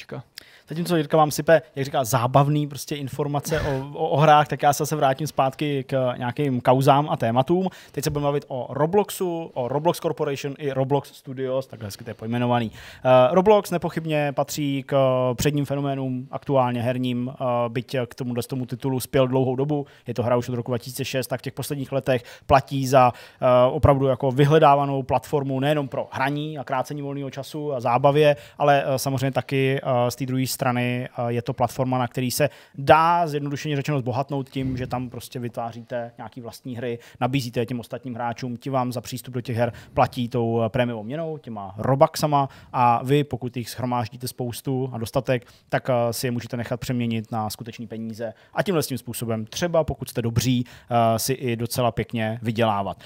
Zatímco Jirka vám sype, jak říká, zábavný prostě informace o, o, o hrách, tak já se zase vrátím zpátky k nějakým kauzám a tématům. Teď se budeme bavit o Robloxu, o Roblox Corporation i Roblox Studios, takhle hezky to je pojmenovaný. Uh, Roblox nepochybně patří k uh, předním fenoménům aktuálně herním, uh, byť k tomu, tomu titulu spěl dlouhou dobu, je to hra už od roku 2006, tak v těch posledních letech platí za uh, opravdu jako vyhledá očekávanou platformu nejenom pro hraní a krácení volného času a zábavě, ale eh, samozřejmě taky eh, z té druhé strany eh, je to platforma, na který se dá zjednodušeně řečeno zbohatnout tím, že tam prostě vytváříte nějaké vlastní hry, nabízíte je těm ostatním hráčům, ti vám za přístup do těch her platí tou prémiovou měnou, těma robaxama a vy, pokud jich schromáždíte spoustu a dostatek, tak si je můžete nechat přeměnit na skutečné peníze a tímhle tím způsobem třeba, pokud jste dobří, si i docela pěkně vydělávat.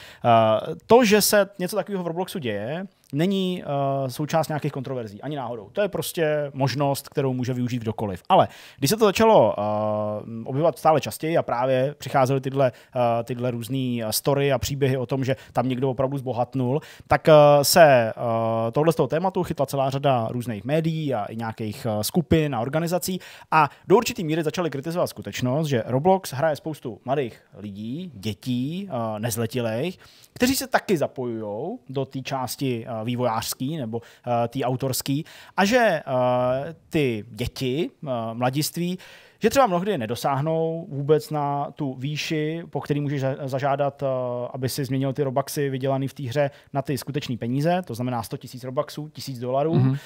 To, že se něco takového v Robloxu děje není uh, součást nějakých kontroverzí, ani náhodou. To je prostě možnost, kterou může využít kdokoliv. Ale když se to začalo uh, eh, obyvat stále častěji a právě přicházely tyhle, uh, tyhle různé story a příběhy o tom, že tam někdo opravdu zbohatnul, tak uh, se uh, tohle z toho tématu chytla celá řada různých médií a i nějakých uh, skupin a organizací a do určité míry začaly kritizovat skutečnost, že Roblox hraje spoustu mladých lidí, dětí, uh, nezletilých, kteří se taky zapojují do té části uh, Eh, vývojářský nebo eh, tý autorský a že eh, ty děti, mladiství, že třeba mnohdy nedosáhnou vůbec na tu výši, po který můžeš zažádat, aby si změnil ty robaxy vydělaný v té hře na ty skutečné peníze, to znamená 100 tisíc robaxů, tisíc dolarů. Mm-hmm.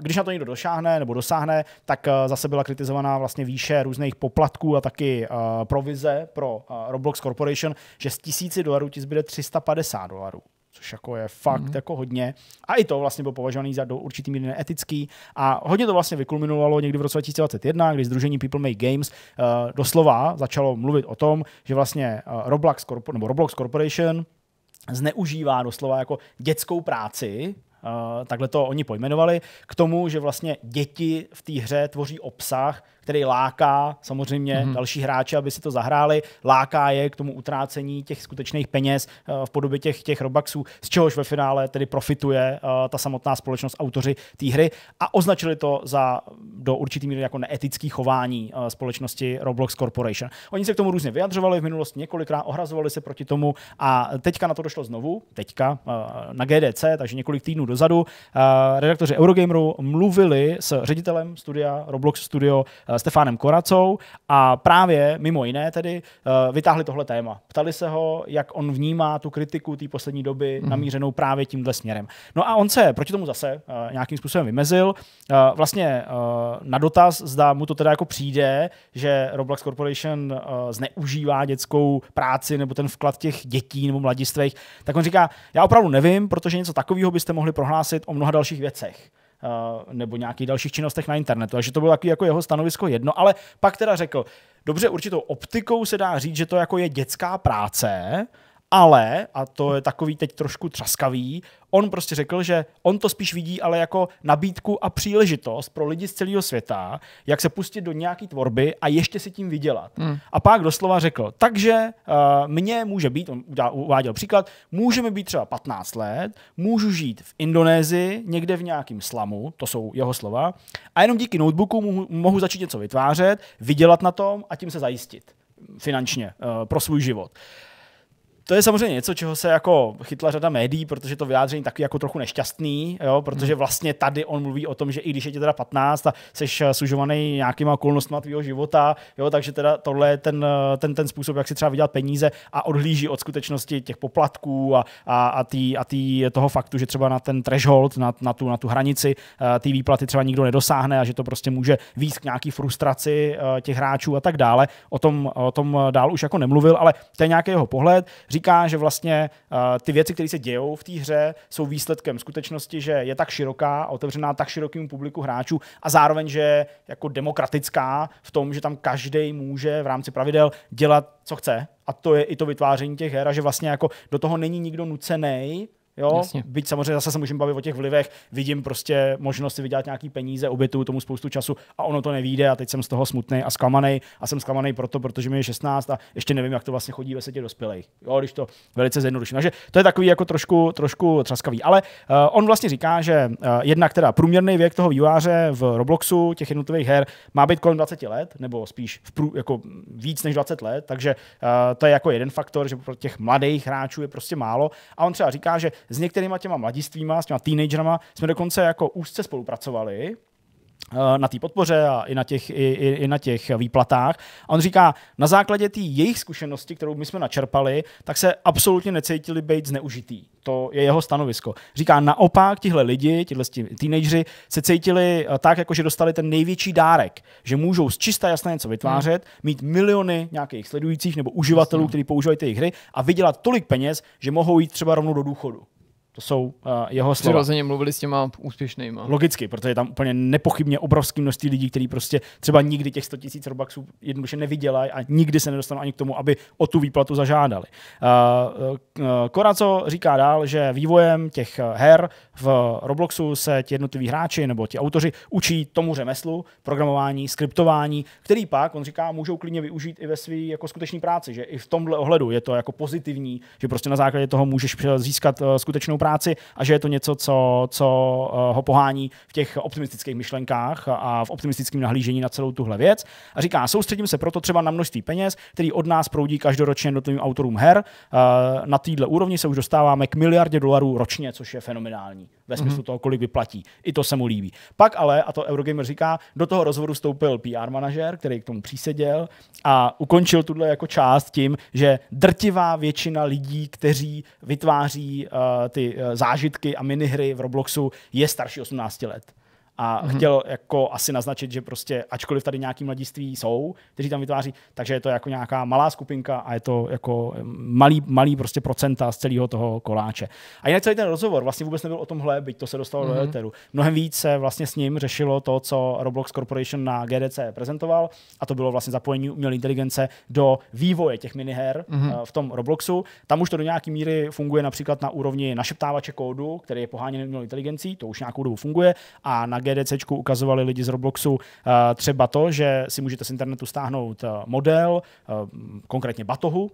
Když na to někdo došáhne nebo dosáhne, tak zase byla kritizovaná vlastně výše různých poplatků a taky provize pro Roblox Corporation, že z tisíci dolarů ti zbyde 350 dolarů což jako je fakt mm. jako hodně. A i to vlastně bylo považovaný za do určitý míry neetický a hodně to vlastně vykulminovalo někdy v roce 2021, kdy Združení People Make Games uh, doslova začalo mluvit o tom, že vlastně uh, Roblox, Corp- nebo Roblox Corporation zneužívá doslova jako dětskou práci, uh, takhle to oni pojmenovali, k tomu, že vlastně děti v té hře tvoří obsah, který láká samozřejmě mm-hmm. další hráče, aby si to zahráli, láká je k tomu utrácení těch skutečných peněz eh, v podobě těch, těch Robuxů, z čehož ve finále tedy profituje eh, ta samotná společnost, autoři té hry a označili to za do určitý míry jako neetické chování eh, společnosti Roblox Corporation. Oni se k tomu různě vyjadřovali v minulosti několikrát, ohrazovali se proti tomu a teďka na to došlo znovu, teďka na GDC, takže několik týdnů dozadu. Redaktoři Eurogameru mluvili s ředitelem studia Roblox Studio Eh, Stefanem Koracou a právě mimo jiné tedy eh, vytáhli tohle téma. Ptali se ho, jak on vnímá tu kritiku té poslední doby mm. namířenou právě tímhle směrem. No a on se proti tomu zase eh, nějakým způsobem vymezil. Vlastně na dotaz, zda mu to teda jako přijde, že Roblox Corporation zneužívá dětskou práci nebo ten vklad těch dětí nebo mladistvech, tak on říká, já opravdu nevím, protože něco takového byste mohli prohlásit o mnoha dalších věcech. Eh, nebo nějakých dalších činnostech na internetu. Takže to bylo taky jako jeho stanovisko jedno, ale pak teda řekl, dobře, určitou optikou se dá říct, že to jako je dětská práce, ale, a to je takový teď trošku třaskavý, on prostě řekl, že on to spíš vidí ale jako nabídku a příležitost pro lidi z celého světa, jak se pustit do nějaké tvorby a ještě si tím vydělat. Hmm. A pak doslova řekl, takže uh, mně může být, on uváděl příklad, Můžeme být třeba 15 let, můžu žít v Indonésii, někde v nějakém slamu, to jsou jeho slova, a jenom díky notebooku mohu, mohu začít něco vytvářet, vydělat na tom a tím se zajistit finančně uh, pro svůj život to je samozřejmě něco, čeho se jako chytla řada médií, protože to vyjádření taky jako trochu nešťastný, jo, protože mhm. vlastně tady on mluví o tom, že i když je tě teda 15 a jsi eh, sužovaný nějakýma okolnostmi tvého života, jo, takže teda tohle je ten, eh, ten, ten způsob, jak si třeba vydělat peníze a odhlíží od skutečnosti těch poplatků a, a, a, tý, a tý toho faktu, že třeba na ten threshold, na, na, tu, na tu hranici eh, ty výplaty třeba nikdo nedosáhne a že to prostě může víc k nějaký frustraci těch hráčů a tak dále. O tom, o tom dál už jako nemluvil, ale to je nějaký jeho pohled říká, že vlastně uh, ty věci, které se dějou v té hře, jsou výsledkem skutečnosti, že je tak široká, otevřená tak širokému publiku hráčů a zároveň, že je jako demokratická v tom, že tam každý může v rámci pravidel dělat, co chce. A to je i to vytváření těch her a že vlastně jako do toho není nikdo nucený Jo, Jasně. byť samozřejmě zase se můžeme bavit o těch vlivech, vidím prostě možnost si vydělat nějaký peníze, obětuju tomu spoustu času a ono to nevíde a teď jsem z toho smutný a zklamaný a jsem zklamaný proto, protože mi je 16 a ještě nevím, jak to vlastně chodí ve světě dospělých. Jo, když to velice zjednoduším. Takže to je takový jako trošku, trošku třaskavý. Ale uh, on vlastně říká, že uh, eh, jedna, která průměrný věk toho výváře v Robloxu, těch jednotlivých her, má být kolem 20 let, nebo spíš v prů, jako víc než 20 let, takže uh, to je jako jeden faktor, že pro těch mladých hráčů je prostě málo. A on třeba říká, že s některýma těma mladistvíma, s těma teenagerama jsme dokonce jako úzce spolupracovali, eh, na té podpoře a i na, těch, i, i, i na těch výplatách. A on říká, na základě té jejich zkušenosti, kterou my jsme načerpali, tak se absolutně necítili být zneužitý. To je jeho stanovisko. Říká, naopak tihle lidi, tihle teenageři, se cítili eh, tak, jako že dostali ten největší dárek, že můžou z čista jasné něco vytvářet, hmm. mít miliony nějakých sledujících nebo uživatelů, no. kteří používají ty hry a vydělat tolik peněz, že mohou jít třeba rovnou do důchodu. To jsou uh, jeho slova. Přirozeně mluvili s těma úspěšnýma. Logicky, protože je tam úplně nepochybně obrovský množství lidí, kteří prostě třeba nikdy těch 100 000 robaxů jednoduše nevydělají a nikdy se nedostanou ani k tomu, aby o tu výplatu zažádali. Uh, eh, uh, eh, Korazo říká dál, že vývojem těch her v Robloxu se ti jednotliví hráči nebo ti autoři učí tomu řemeslu, programování, skriptování, který pak, on říká, můžou klidně využít i ve své jako skutečné práci, že i v tomhle ohledu je to jako pozitivní, že prostě na základě toho můžeš získat eh, skutečnou práci a že je to něco, co, co eh, ho pohání v těch optimistických myšlenkách a v optimistickém nahlížení na celou tuhle věc. A říká, soustředím se proto třeba na množství peněz, který od nás proudí každoročně jednotlivým autorům her. Eh, na této úrovni se už dostáváme k miliardě dolarů ročně, což je fenomenální zásadní ve smyslu mm-hmm. toho, kolik vyplatí. I to se mu líbí. Pak ale, a to Eurogamer říká, do toho rozhovoru vstoupil PR manažer, který k tomu příseděl a ukončil tuhle jako část tím, že drtivá většina lidí, kteří vytváří uh, ty uh, zážitky a minihry v Robloxu, je starší 18 let a mm-hmm. chtěl jako asi naznačit, že prostě, ačkoliv tady nějaký mladiství jsou, kteří tam vytváří, takže je to jako nějaká malá skupinka a je to jako malý, malý prostě procenta z celého toho koláče. A jinak celý ten rozhovor vlastně vůbec nebyl o tomhle, byť to se dostalo mm-hmm. do Eteru. Mhm. Mnohem víc se vlastně s ním řešilo to, co Roblox Corporation na GDC prezentoval a to bylo vlastně zapojení umělé inteligence do vývoje těch miniher mm-hmm. v tom Robloxu. Tam už to do nějaké míry funguje například na úrovni našeptávače kódu, který je poháněn umělou inteligencí, to už nějakou dobu funguje a na GDC ukazovali lidi z Robloxu eh, třeba to, že si můžete z internetu stáhnout eh, model, eh, konkrétně batohu,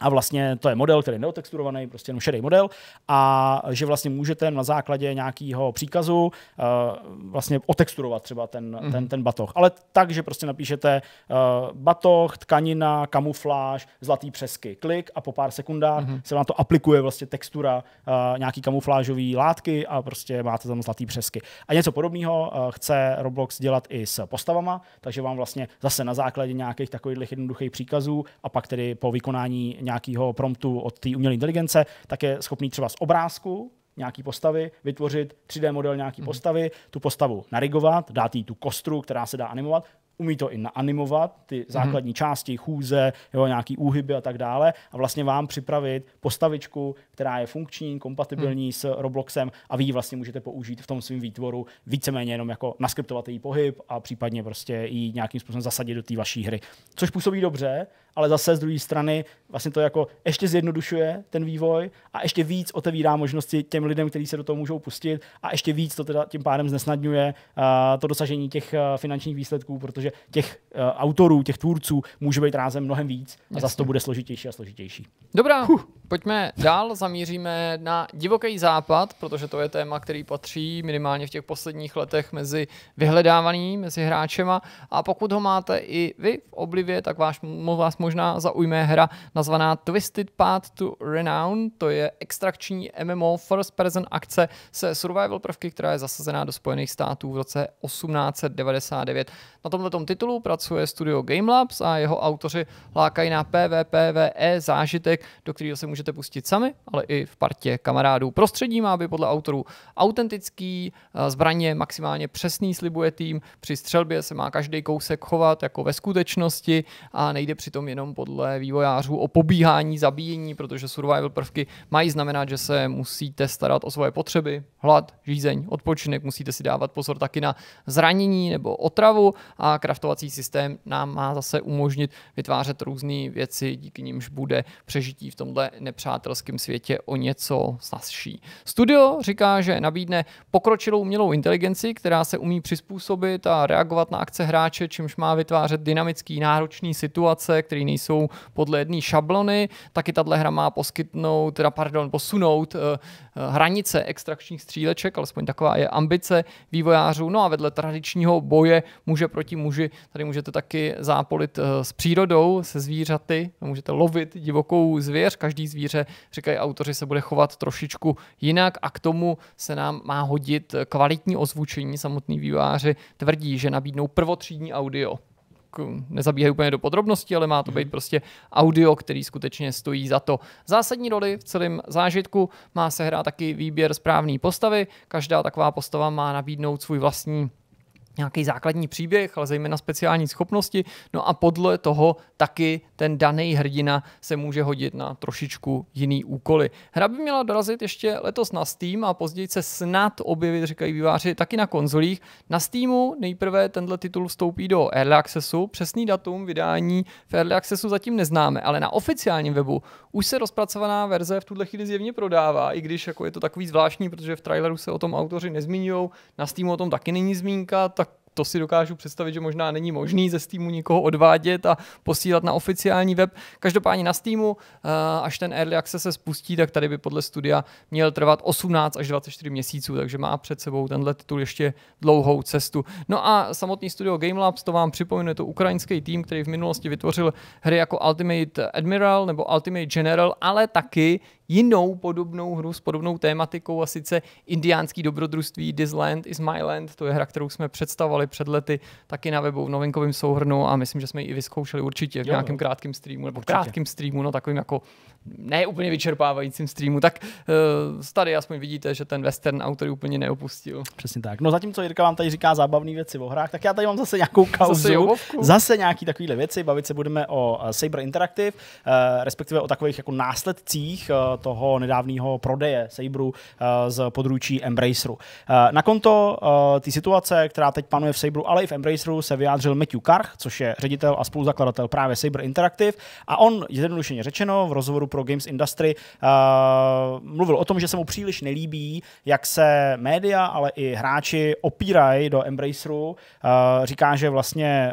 a vlastně to je model, který je neotexturovaný, prostě jenom šedý model, a že vlastně můžete na základě nějakého příkazu uh, vlastně otexturovat třeba ten, mm. ten, ten batoh. Ale tak, že prostě napíšete uh, batoh, tkanina, kamufláž, zlatý přesky, klik a po pár sekundách mm. se vám to aplikuje vlastně textura uh, nějaký kamuflážové látky a prostě máte tam zlatý přesky. A něco podobného uh, chce Roblox dělat i s postavama, takže vám vlastně zase na základě nějakých takových jednoduchých příkazů a pak tedy po vykonání nějakého promptu od té umělé inteligence, tak je schopný třeba z obrázku nějaký postavy, vytvořit 3D model nějaký hmm. postavy, tu postavu narigovat, dát jí tu kostru, která se dá animovat, umí to i naanimovat, ty mhm. základní mm-hmm. části, chůze, jo, nějaký úhyby a tak dále a vlastně vám připravit postavičku, která je funkční, kompatibilní mm. s Robloxem a vy ji vlastně můžete použít v tom svém výtvoru víceméně jenom jako naskriptovat její pohyb a případně prostě ji nějakým způsobem zasadit do té vaší hry. Což působí dobře, ale zase z druhé strany vlastně to jako ještě zjednodušuje ten vývoj a ještě víc otevírá možnosti těm lidem, kteří se do toho můžou pustit a ještě víc to teda tím pádem znesnadňuje uh, to dosažení těch uh, finančních výsledků, protože těch uh, autorů, těch tvůrců může být rázem mnohem víc a zase to bude složitější a složitější. Dobrá, huh. Pojďme dál, zamíříme na divoký západ, protože to je téma, který patří minimálně v těch posledních letech mezi vyhledávaný, mezi hráčema. A pokud ho máte i vy v oblivě, tak vás, vás možná zaujme hra nazvaná Twisted Path to Renown. To je extrakční MMO first person akce se survival prvky, která je zasazená do Spojených států v roce 1899. Na tomto titulu pracuje studio Game Labs a jeho autoři lákají na PvPVE zážitek, do kterého se může můžete pustit sami, ale i v partě kamarádů. Prostředí má být podle autorů autentický, eh, zbraně maximálně přesný slibuje tým, při střelbě se má každý kousek chovat jako ve skutečnosti a nejde přitom jenom podle vývojářů o pobíhání, zabíjení, protože survival prvky mají znamenat, že se musíte starat o svoje potřeby, hlad, žízeň, odpočinek, musíte si dávat pozor taky na zranění nebo otravu a kraftovací systém nám má zase umožnit vytvářet různé věci, díky nímž bude přežití v tomhle nepřátelském světě o něco slazší. Studio říká, že nabídne pokročilou umělou inteligenci, která se umí přizpůsobit a reagovat na akce hráče, čímž má vytvářet dynamický náročný situace, které nejsou podle jedné šablony. Taky tahle hra má poskytnout, teda pardon, posunout eh, eh, hranice extrakčních stříleček, alespoň taková je ambice vývojářů. No a vedle tradičního boje muže proti muži, tady můžete taky zápolit eh, s přírodou, se zvířaty, můžete lovit divokou zvěř, každý zvíř zvíře, říkají autoři, se bude chovat trošičku jinak a k tomu se nám má hodit kvalitní ozvučení. Samotní výváři tvrdí, že nabídnou prvotřídní audio nezabíhají úplně do podrobností, ale má to být mhm. prostě audio, který skutečně stojí za to. Zásadní roli v celém zážitku má se hrát taky výběr správné postavy. Každá taková postava má nabídnout svůj vlastní nějaký základní příběh, ale zejména speciální schopnosti. No a podle toho taky ten daný hrdina se může hodit na trošičku jiný úkoly. Hra by měla dorazit ještě letos na Steam a později se snad objevit, říkají výváři, taky na konzolích. Na Steamu nejprve tenhle titul vstoupí do Early Accessu. Přesný datum vydání v Early Accessu zatím neznáme, ale na oficiálním webu už se rozpracovaná verze v tuhle chvíli zjevně prodává, i když jako je to takový zvláštní, protože v traileru se o tom autoři nezmiňují, na Steamu o tom taky není zmínka, tak to si dokážu představit, že možná není možný ze Steamu nikoho odvádět a posílat na oficiální web. Každopádně na Steamu, eh, až ten Early Access se spustí, tak tady by podle studia měl trvat 18 až 24 měsíců, takže má před sebou tenhle titul ještě dlouhou cestu. No a samotný studio Game Labs, to vám připomíná je to ukrajinský tým, který v minulosti vytvořil hry jako Ultimate Admiral nebo Ultimate General, ale taky jinou podobnou hru s podobnou tématikou a sice indiánský dobrodružství This Land is My Land. To je hra, kterou jsme představovali před lety taky na webu v novinkovém souhrnu a myslím, že jsme ji i vyzkoušeli určitě v nějakém krátkém streamu nebo krátkém streamu, no takovým jako ne úplně vyčerpávajícím streamu, tak uh, tady aspoň vidíte, že ten western autor úplně neopustil. Přesně tak. No zatímco Jirka vám tady říká zábavné věci o hrách, tak já tady mám zase nějakou kauzu, zase, zase nějaký takovýhle věci. Bavit se budeme o uh, Saber Interactive, uh, respektive o takových jako následcích uh, toho nedávného prodeje Saberu uh, z područí Embraceru. Uh, na konto uh, ty situace, která teď panuje v Saberu, ale i v Embraceru, se vyjádřil Matthew Karch, což je ředitel a spoluzakladatel právě Saber Interactive a on jednodušeně řečeno v rozhovoru pro games industry, eh, mluvil o tom, že se mu příliš nelíbí, jak se média, ale i hráči opírají do Embraceru. Eh, říká, že vlastně eh,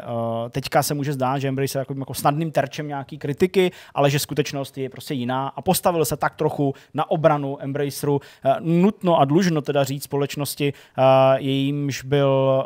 teďka se může zdát, že Embracer je jako snadným terčem nějaký kritiky, ale že skutečnost je prostě jiná a postavil se tak trochu na obranu Embraceru. Nutno a dlužno teda říct společnosti, jejímž byl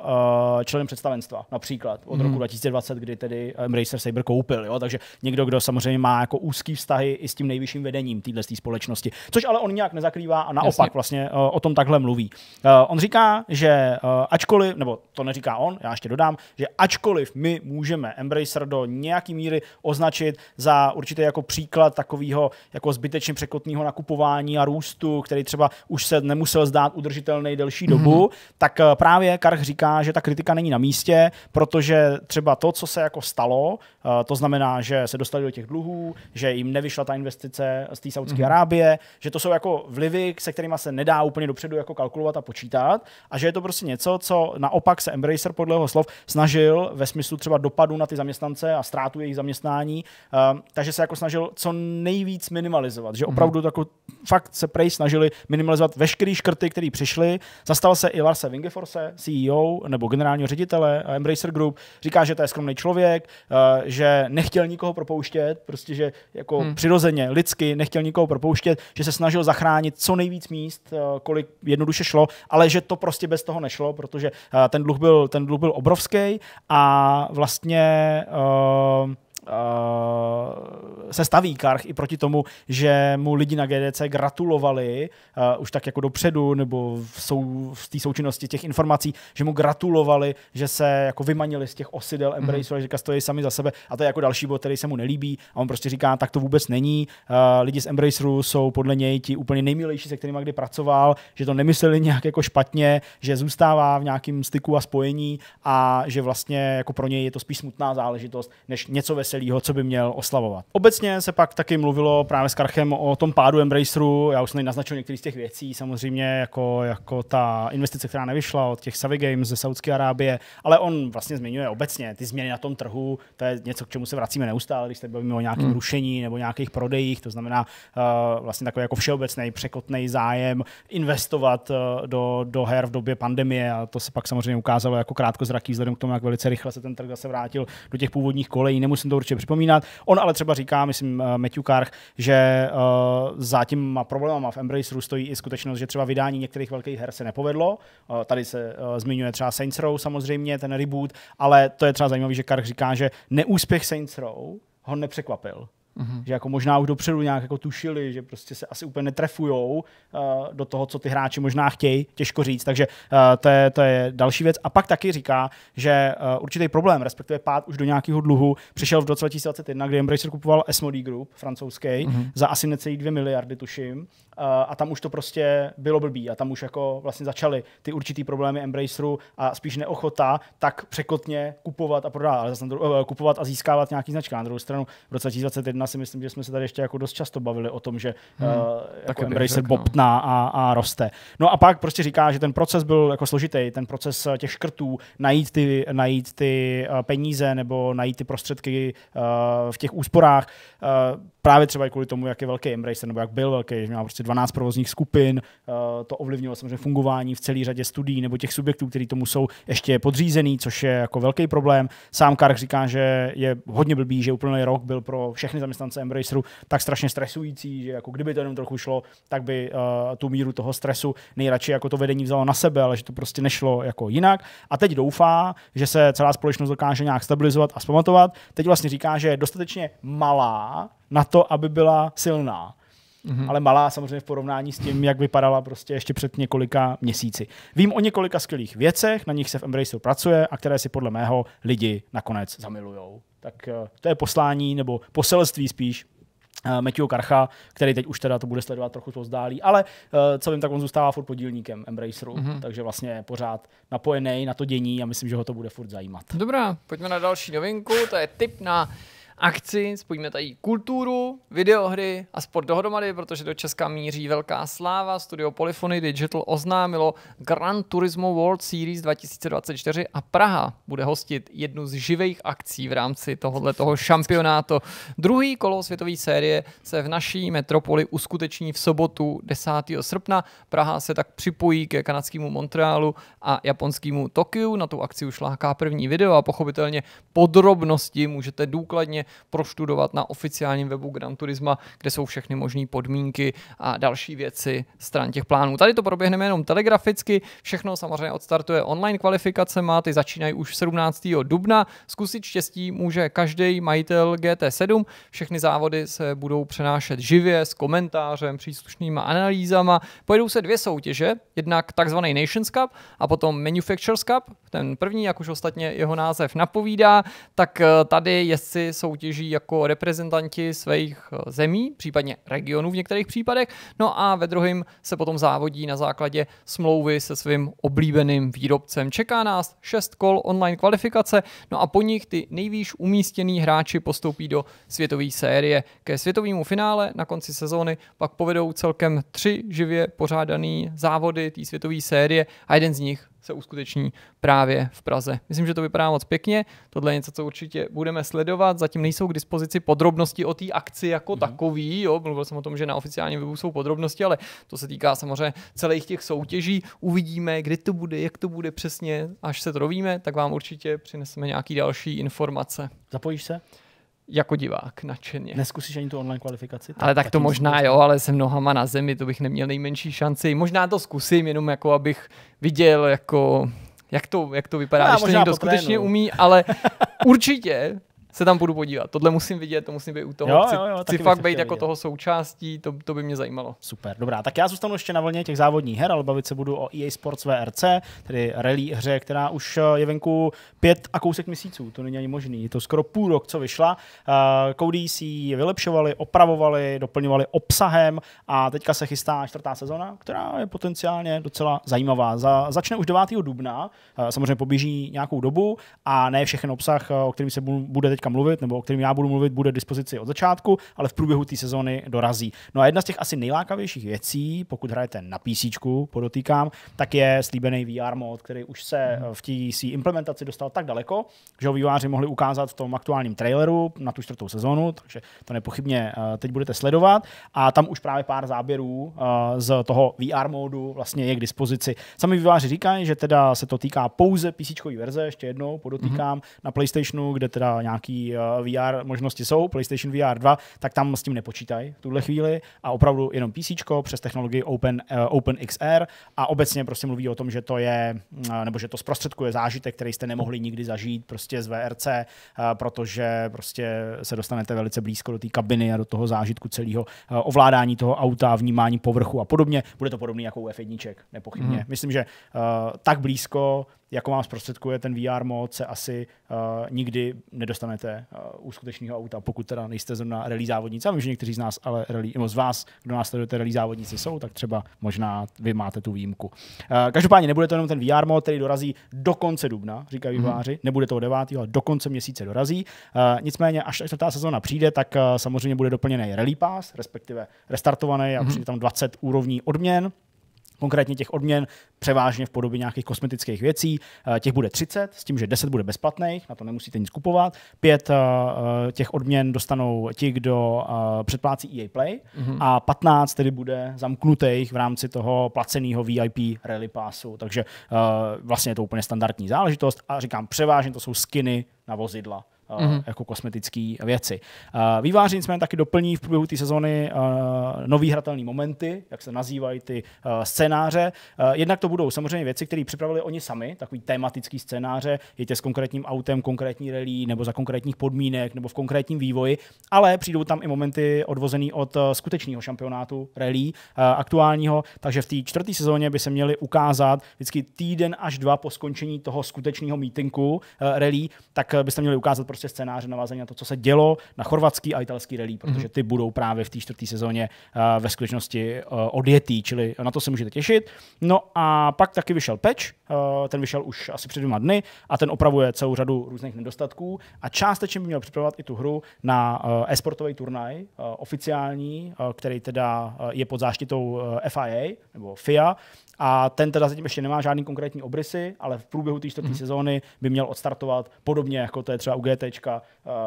členem představenstva například od mm. roku 2020, hmm. kdy tedy Embracer Saber koupil. Jo? Takže někdo, kdo samozřejmě má jako úzký vztahy i s tím nejvyšším vedením téhle společnosti. Což ale on nějak nezakrývá a naopak Jasně. vlastně eh, o tom takhle mluví. Eh, on říká, že eh, ačkoliv, nebo to neříká on, já ještě dodám, že ačkoliv my můžeme Embracer do nějaký míry označit za určitě jako příklad takového jako zbytečně překotného nakupování a růstu, který třeba už se nemusel zdát udržitelný delší mhm. dobu, mm-hmm. tak právě Karch říká, že ta kritika není na místě, protože třeba to, co se jako stalo, to znamená, že se dostali do těch dluhů, že jim nevyšla ta investice investice z té Saudské mm-hmm. Arábie, že to jsou jako vlivy, se kterými se nedá úplně dopředu jako kalkulovat a počítat a že je to prostě něco, co naopak se Embracer podle jeho slov snažil ve smyslu třeba dopadu na ty zaměstnance a ztrátu jejich zaměstnání, uh, takže se jako snažil co nejvíc minimalizovat, že mhm. opravdu mm-hmm. jako fakt se prej snažili minimalizovat veškeré škrty, které přišly. Zastal se i Larsa Wingeforce, CEO nebo generálního ředitele Embracer Group, říká, že to je skromný člověk, uh, že nechtěl nikoho propouštět, prostě že jako hmm. přirozeně rozumně, lidsky, nechtěl nikoho propouštět, že se snažil zachránit co nejvíc míst, eh, kolik jednoduše šlo, ale že to prostě bez toho nešlo, protože eh, ten dluh byl, ten dluh byl obrovský a vlastně uh, uh, se staví Karch i proti tomu, že mu lidi na GDC gratulovali, uh, už tak jako dopředu, nebo v, sou, v té součinnosti těch informací, že mu gratulovali, že se jako vymanili z těch osidel mhm. Embraceru, mm-hmm. že říká, stojí sami za sebe a to je jako další bod, který se mu nelíbí a on prostě říká, tak to vůbec není, uh, lidi z Embraceru jsou podle něj ti úplně nejmilejší, se kterými kdy pracoval, že to nemysleli nějak jako špatně, že zůstává v nějakém styku a spojení a že vlastně jako pro něj je to spíš smutná záležitost, než něco veselé celého, co by měl oslavovat. Obecně se pak taky mluvilo právě s Karchem o tom pádu Embraceru, já už jsem naznačil některé z těch věcí, samozřejmě jako, jako ta investice, která nevyšla od těch Savvy Games ze Saudské Arábie, ale on vlastně zmiňuje obecně ty změny na tom trhu, to je něco, k čemu se vracíme neustále, když se bavíme o nějakém hmm. rušení nebo nějakých prodejích, to znamená uh, vlastně takový jako všeobecný překotný zájem investovat uh, do, do her v době pandemie a to se pak samozřejmě ukázalo jako krátkozraký vzhledem k tomu, jak velice rychle se ten trh zase vrátil do těch původních kolejí. Nemusím to určitě určitě připomínat. On ale třeba říká, myslím, eh, Matthew Karch, že uh, eh, za tím problémem v Embraceru stojí i skutečnost, že třeba vydání některých velkých her se nepovedlo. Uh, tady se uh, zmiňuje třeba Saints Row samozřejmě, ten reboot, ale to je třeba zajímavé, že Karch říká, že neúspěch Saints Row ho nepřekvapil Mm-hmm. Že jako možná už dopředu nějak jako tušili, že prostě se asi úplně netrefujou uh, do toho, co ty hráči možná chtějí, těžko říct. Takže uh, to, je, to je další věc. A pak taky říká, že uh, určitý problém, respektive pád už do nějakého dluhu, přišel v roce 2021, kdy Embracer kupoval Esmodi Group, francouzský, mm-hmm. za asi necelý 2 miliardy, tuším. Eh, a tam už to prostě bylo blbý a tam už jako vlastně začaly ty určitý problémy Embraceru a spíš neochota tak překotně kupovat a prodávat, ale zase dru- eh, kupovat a získávat nějaký značky. Na druhou stranu v roce 2021 si myslím, že jsme se tady ještě jako dost často bavili o tom, že hmm, eh, jako Embracer řek, no. bobtná a, a roste. No a pak prostě říká, že ten proces byl jako složitý, ten proces těch škrtů, najít ty, najít ty peníze nebo najít ty prostředky v těch úsporách právě třeba i kvůli tomu, jak je velký Embracer, nebo jak byl velký, že měl prostě 12 provozních skupin, eh, to ovlivnilo samozřejmě fungování v celé řadě studií nebo těch subjektů, který tomu jsou ještě podřízený, což je jako velký problém. Sám Kark říká, že je hodně blbý, že úplný rok byl pro všechny zaměstnance Embraceru tak strašně stresující, že jako kdyby to jenom trochu šlo, tak by eh, tu míru toho stresu nejradši jako to vedení vzalo na sebe, ale že to prostě nešlo jako jinak. A teď doufá, že se celá společnost dokáže nějak stabilizovat a zpamatovat. Teď vlastně říká, že je dostatečně malá, na to, aby byla silná. Mm-hmm. Ale malá samozřejmě v porovnání s tím, jak vypadala prostě ještě před několika měsíci. Vím o několika skvělých věcech, na nich se v Embraceru pracuje a které si podle mého lidi nakonec zamilujou. Tak eh, to je poslání nebo poselství spíš eh, Matthew Karcha, který teď už teda to bude sledovat trochu to zdálí, ale eh, co vím, tak on zůstává furt podílníkem Embraceru, mm-hmm. takže vlastně je pořád napojený na to dění a myslím, že ho to bude furt zajímat. Dobrá, pojďme na další novinku, to je tip na akci, spojíme tady kulturu, videohry a sport dohromady, protože do Česka míří velká sláva. Studio Polyphony Digital oznámilo Gran Turismo World Series 2024 a Praha bude hostit jednu z živých akcí v rámci tohoto toho šampionátu. Druhý kolo světové série se v naší metropoli uskuteční v sobotu 10. srpna. Praha se tak připojí ke kanadskému Montrealu a japonskému Tokiu. Na tu akci už láká první video a pochopitelně podrobnosti můžete důkladně proštudovat na oficiálním webu Gran Turisma, kde jsou všechny možné podmínky a další věci stran těch plánů. Tady to proběhneme jenom telegraficky, všechno samozřejmě odstartuje online kvalifikace, má ty začínají už 17. dubna. Zkusit štěstí může každý majitel GT7. Všechny závody se budou přenášet živě s komentářem, příslušnýma analýzama. Pojedou se dvě soutěže, jednak takzvaný Nations Cup a potom Manufacturers Cup, ten první, jak už ostatně jeho název napovídá, tak eh, tady jezdci jsou soutěží jako reprezentanti svých eh, zemí, případně regionů v některých případech, no a ve druhém se potom závodí na základě smlouvy se svým oblíbeným výrobcem. Čeká nás šest kol online kvalifikace, no a po nich ty nejvýš umístěný hráči postoupí do světové série. Ke světovému finále na konci sezóny pak povedou celkem tři živě pořádané závody té světové série a jeden z nich se uskuteční právě v Praze. Myslím, že to vypadá moc pěkně. Tohle je něco, co určitě budeme sledovat. Zatím nejsou k dispozici podrobnosti o té akci jako mm-hmm. takový. Jo? Mluvil jsem o tom, že na oficiálním webu jsou podrobnosti, ale to se týká samozřejmě celých těch soutěží. Uvidíme, kdy to bude, jak to bude přesně. Až se to dovíme, tak vám určitě přineseme nějaké další informace. Zapojíš se? jako divák nadšeně. Neskusíš ani tu online kvalifikaci? Tak, ale tak to možná zkusím. jo, ale jsem nohama na zemi, to bych neměl nejmenší šanci. Možná to zkusím, jenom jako abych viděl, jako, jak, to, jak to vypadá, no, když to někdo skutečně umí, ale určitě se tam budu podívat. Tohle musím vidět, to musím být u toho. Jo, chci, jo, jo, chci fakt být jako vidět. toho součástí, to, to by mě zajímalo. Super, dobrá. Tak já zůstanu ještě na vlně těch závodních her, ale bavit se budu o EA Sports VRC, tedy rally hře, která už eh, je venku pět a kousek měsíců. To není ani možný. Je to skoro půl rok, co vyšla. Eh, Cody si ji vylepšovali, opravovali, doplňovali obsahem a teďka se chystá čtvrtá sezona, která je potenciálně docela zajímavá. Za, začne už 9. dubna, eh, samozřejmě poběží nějakou dobu a ne všechen obsah, o kterým se bude teďka teďka mluvit, nebo o kterém já budu mluvit, bude dispozici od začátku, ale v průběhu té sezóny dorazí. No a jedna z těch asi nejlákavějších věcí, pokud hrajete na PC, podotýkám, tak je slíbený VR mod, který už se mhm. v té své implementaci dostal tak daleko, že ho výváři mohli ukázat v tom aktuálním traileru na tu čtvrtou sezónu, takže to nepochybně eh, teď budete sledovat. A tam už právě pár záběrů eh, z toho VR modu vlastně je k dispozici. Sami výváři říkají, že teda se to týká pouze PC verze, ještě jednou podotýkám, mm-hmm. na PlayStationu, kde teda nějaký nějaký eh, VR možnosti jsou, PlayStation VR 2, tak tam s tím nepočítají v tuhle chvíli a opravdu jenom PC přes technologii Open, uh, OpenXR a obecně prostě mluví o tom, že to je, uh, nebo že to zprostředkuje zážitek, který jste nemohli nikdy zažít prostě z VRC, uh, protože prostě se dostanete velice blízko do té kabiny a do toho zážitku celého uh, ovládání toho auta, vnímání povrchu a podobně. Bude to podobný jako u F1, nepochybně. Mm. Myslím, že uh, tak blízko jako vám zprostředkuje ten VR mod, se asi uh, nikdy nedostanete uh, eh, u skutečného auta, pokud teda nejste zrovna rally závodníci. Já vím, že někteří z nás, ale rally, nebo z vás, kdo nás sledujete rally závodníci jsou, tak třeba možná vy máte tu výjimku. Uh, každopádně nebude to jenom ten VR mod, který dorazí do konce dubna, říkají mhm. výváři, mm-hmm. nebude to od 9., ale do konce měsíce dorazí. Uh, nicméně, až ta sezóna přijde, tak uh, samozřejmě bude doplněný rally pass, respektive restartovaný a mm-hmm. přijde tam 20 úrovní odměn konkrétně těch odměn převážně v podobě nějakých kosmetických věcí. Eh, těch bude 30, s tím, že 10 bude bezplatných, na to nemusíte nic kupovat. Pět eh, eh, těch odměn dostanou ti, kdo předplácí EA Play mm-hmm. a 15 tedy bude zamknutých v rámci toho placeného VIP Rally Passu. Takže vlastně je to úplně standardní záležitost a říkám, převážně to jsou skiny na vozidla uh, mm-hmm. jako kosmetické věci. Uh, výváři nicméně taky doplní v průběhu té sezony uh, nový hratelný momenty, jak se nazývají ty uh, scénáře. Uh, jednak to budou samozřejmě věci, které připravili oni sami, takový tematický scénáře, jeďte s konkrétním autem, konkrétní relí, nebo za konkrétních podmínek, nebo v konkrétním vývoji, ale přijdou tam i momenty odvozený od uh, skutečného šampionátu relí uh, aktuálního, takže v té čtvrté sezóně by se měli ukázat vždycky týden až dva po skončení toho skutečného mítinku uh, relí, tak byste měli ukázat prostě prostě scénáře navázaný na to, co se dělo na chorvatský a italský rally, mhm. protože ty budou právě v té čtvrté sezóně uh, ve skutečnosti uh, odjetý, čili na to se můžete těšit. No a pak taky vyšel Patch, uh, ten vyšel už asi před dvěma dny a ten opravuje celou řadu různých nedostatků a částečně by měl připravovat i tu hru na uh, e-sportový turnaj uh, oficiální, uh, který teda uh, je pod záštitou uh, FIA nebo FIA, a ten teda zatím ještě nemá žádný konkrétní obrysy, ale v průběhu té čtvrté mm sezóny by měl odstartovat podobně jako to je třeba u GT, uh, eh,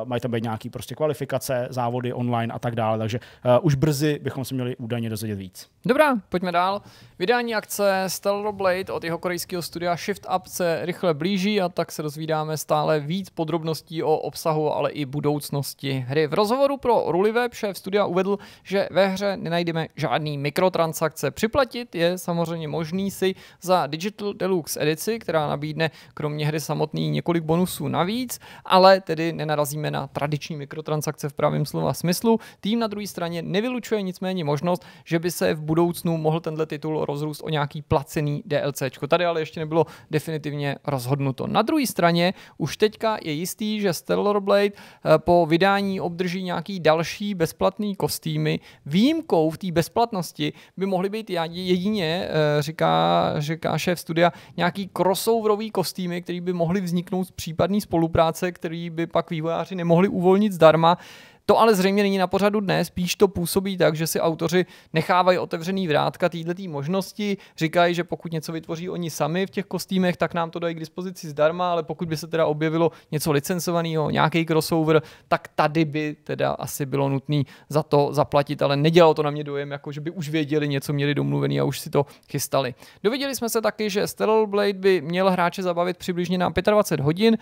mají tam být nějaký prostě kvalifikace, závody online a tak dále. Takže uh, už brzy bychom se měli údajně dozvědět víc. Dobrá, pojďme dál. Vydání akce Stellar Blade od jeho korejského studia Shift Up se rychle blíží a tak se dozvídáme stále víc podrobností o obsahu, ale i budoucnosti hry. V rozhovoru pro Ruliveb šéf studia uvedl, že ve hře nenajdeme žádný mikrotransakce. Připlatit je samozřejmě možné možný si za Digital Deluxe edici, která nabídne kromě hry samotný několik bonusů navíc, ale tedy nenarazíme na tradiční mikrotransakce v pravém slova smyslu. Tým na druhé straně nevylučuje nicméně možnost, že by se v budoucnu mohl tenhle titul rozrůst o nějaký placený DLC. Tady ale ještě nebylo definitivně rozhodnuto. Na druhé straně už teďka je jistý, že Stellar Blade eh, po vydání obdrží nějaký další bezplatný kostýmy. Výjimkou v té bezplatnosti by mohly být jedině, eh, říká, říká šéf studia, nějaký crossoverový kostýmy, který by mohly vzniknout z případné spolupráce, který by pak vývojáři nemohli uvolnit zdarma. To ale zřejmě není na pořadu dne, spíš to působí tak, že si autoři nechávají otevřený vrátka této možnosti, říkají, že pokud něco vytvoří oni sami v těch kostýmech, tak nám to dají k dispozici zdarma, ale pokud by se teda objevilo něco licencovaného, nějaký crossover, tak tady by teda asi bylo nutné za to zaplatit, ale nedělalo to na mě dojem, jako že by už věděli něco, měli domluvený a už si to chystali. Dověděli jsme se taky, že Stellar Blade by měl hráče zabavit přibližně na 25 hodin.